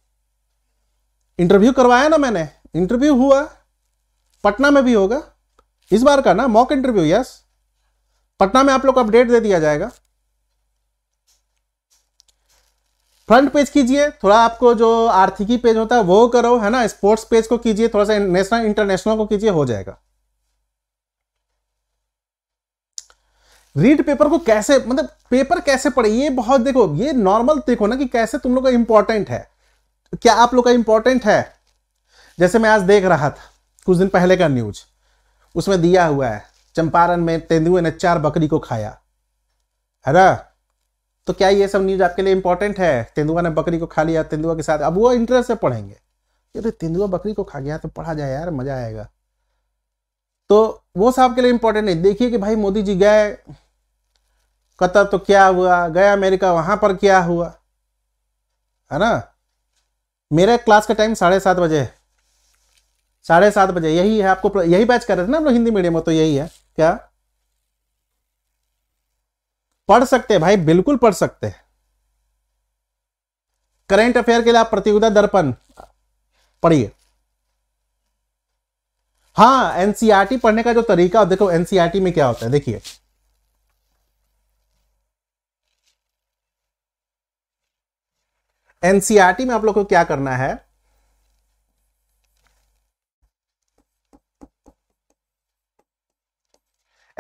Speaker 1: इंटरव्यू करवाया ना मैंने इंटरव्यू हुआ पटना में भी होगा इस बार का ना मॉक इंटरव्यू यस पटना में आप लोग अपडेट दे दिया जाएगा फ्रंट पेज कीजिए थोड़ा आपको जो आर्थिकी पेज होता है वो करो है ना स्पोर्ट्स पेज को कीजिए थोड़ा सा नेशनल इंटरनेशनल को कीजिए हो जाएगा रीड पेपर को कैसे मतलब पेपर कैसे पढ़े ये बहुत देखो ये नॉर्मल देखो ना कि कैसे तुम लोग का इंपॉर्टेंट है क्या आप लोग का इंपॉर्टेंट है जैसे मैं आज देख रहा था कुछ दिन पहले का न्यूज़ उसमें दिया हुआ है चंपारण में तेंदुए ने चार बकरी को खाया है ना तो क्या ये सब न्यूज आपके लिए इंपॉर्टेंट है तेंदुआ ने बकरी को खा लिया तेंदुआ के साथ अब वो इंटरेस्ट से पढ़ेंगे अरे तो तेंदुआ बकरी को खा गया तो पढ़ा जाए यार मजा आएगा तो वो सब आपके लिए इंपॉर्टेंट नहीं देखिए कि भाई मोदी जी गए कतर तो क्या हुआ गए अमेरिका वहां पर क्या हुआ है ना मेरा क्लास का टाइम साढ़े सात बजे है साढ़े सात बजे यही है आपको यही बैच कर रहे थे ना हम लोग हिंदी मीडियम में तो यही है क्या पढ़ सकते हैं भाई बिल्कुल पढ़ सकते हैं करेंट अफेयर के लिए आप प्रतियोगिता दर्पण पढ़िए हाँ एनसीईआरटी e पढ़ने का जो तरीका हो देखो एनसीईआरटी e में क्या होता है देखिए एनसीईआरटी e में आप लोग को क्या करना है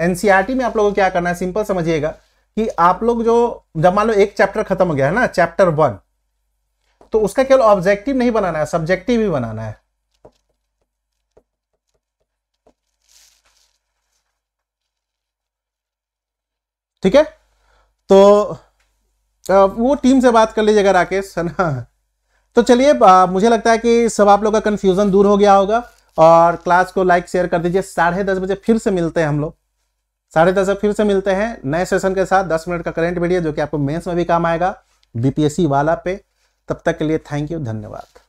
Speaker 1: एनसीईआरटी में आप लोगों को क्या करना है सिंपल समझिएगा कि आप लोग जो जब मान लो एक चैप्टर खत्म हो गया है ना चैप्टर वन तो उसका केवल ऑब्जेक्टिव नहीं बनाना है सब्जेक्टिव ही बनाना है ठीक है तो वो टीम से बात कर लीजिएगा राकेश है ना तो चलिए मुझे लगता है कि सब आप लोग का कंफ्यूजन दूर हो गया होगा और क्लास को लाइक शेयर कर दीजिए साढ़े दस बजे फिर से मिलते हैं हम लोग साढ़े दस फिर से मिलते हैं नए सेशन के साथ दस मिनट का करेंट वीडियो जो कि आपको मेंस में भी काम आएगा बीपीएससी वाला पे तब तक के लिए थैंक यू धन्यवाद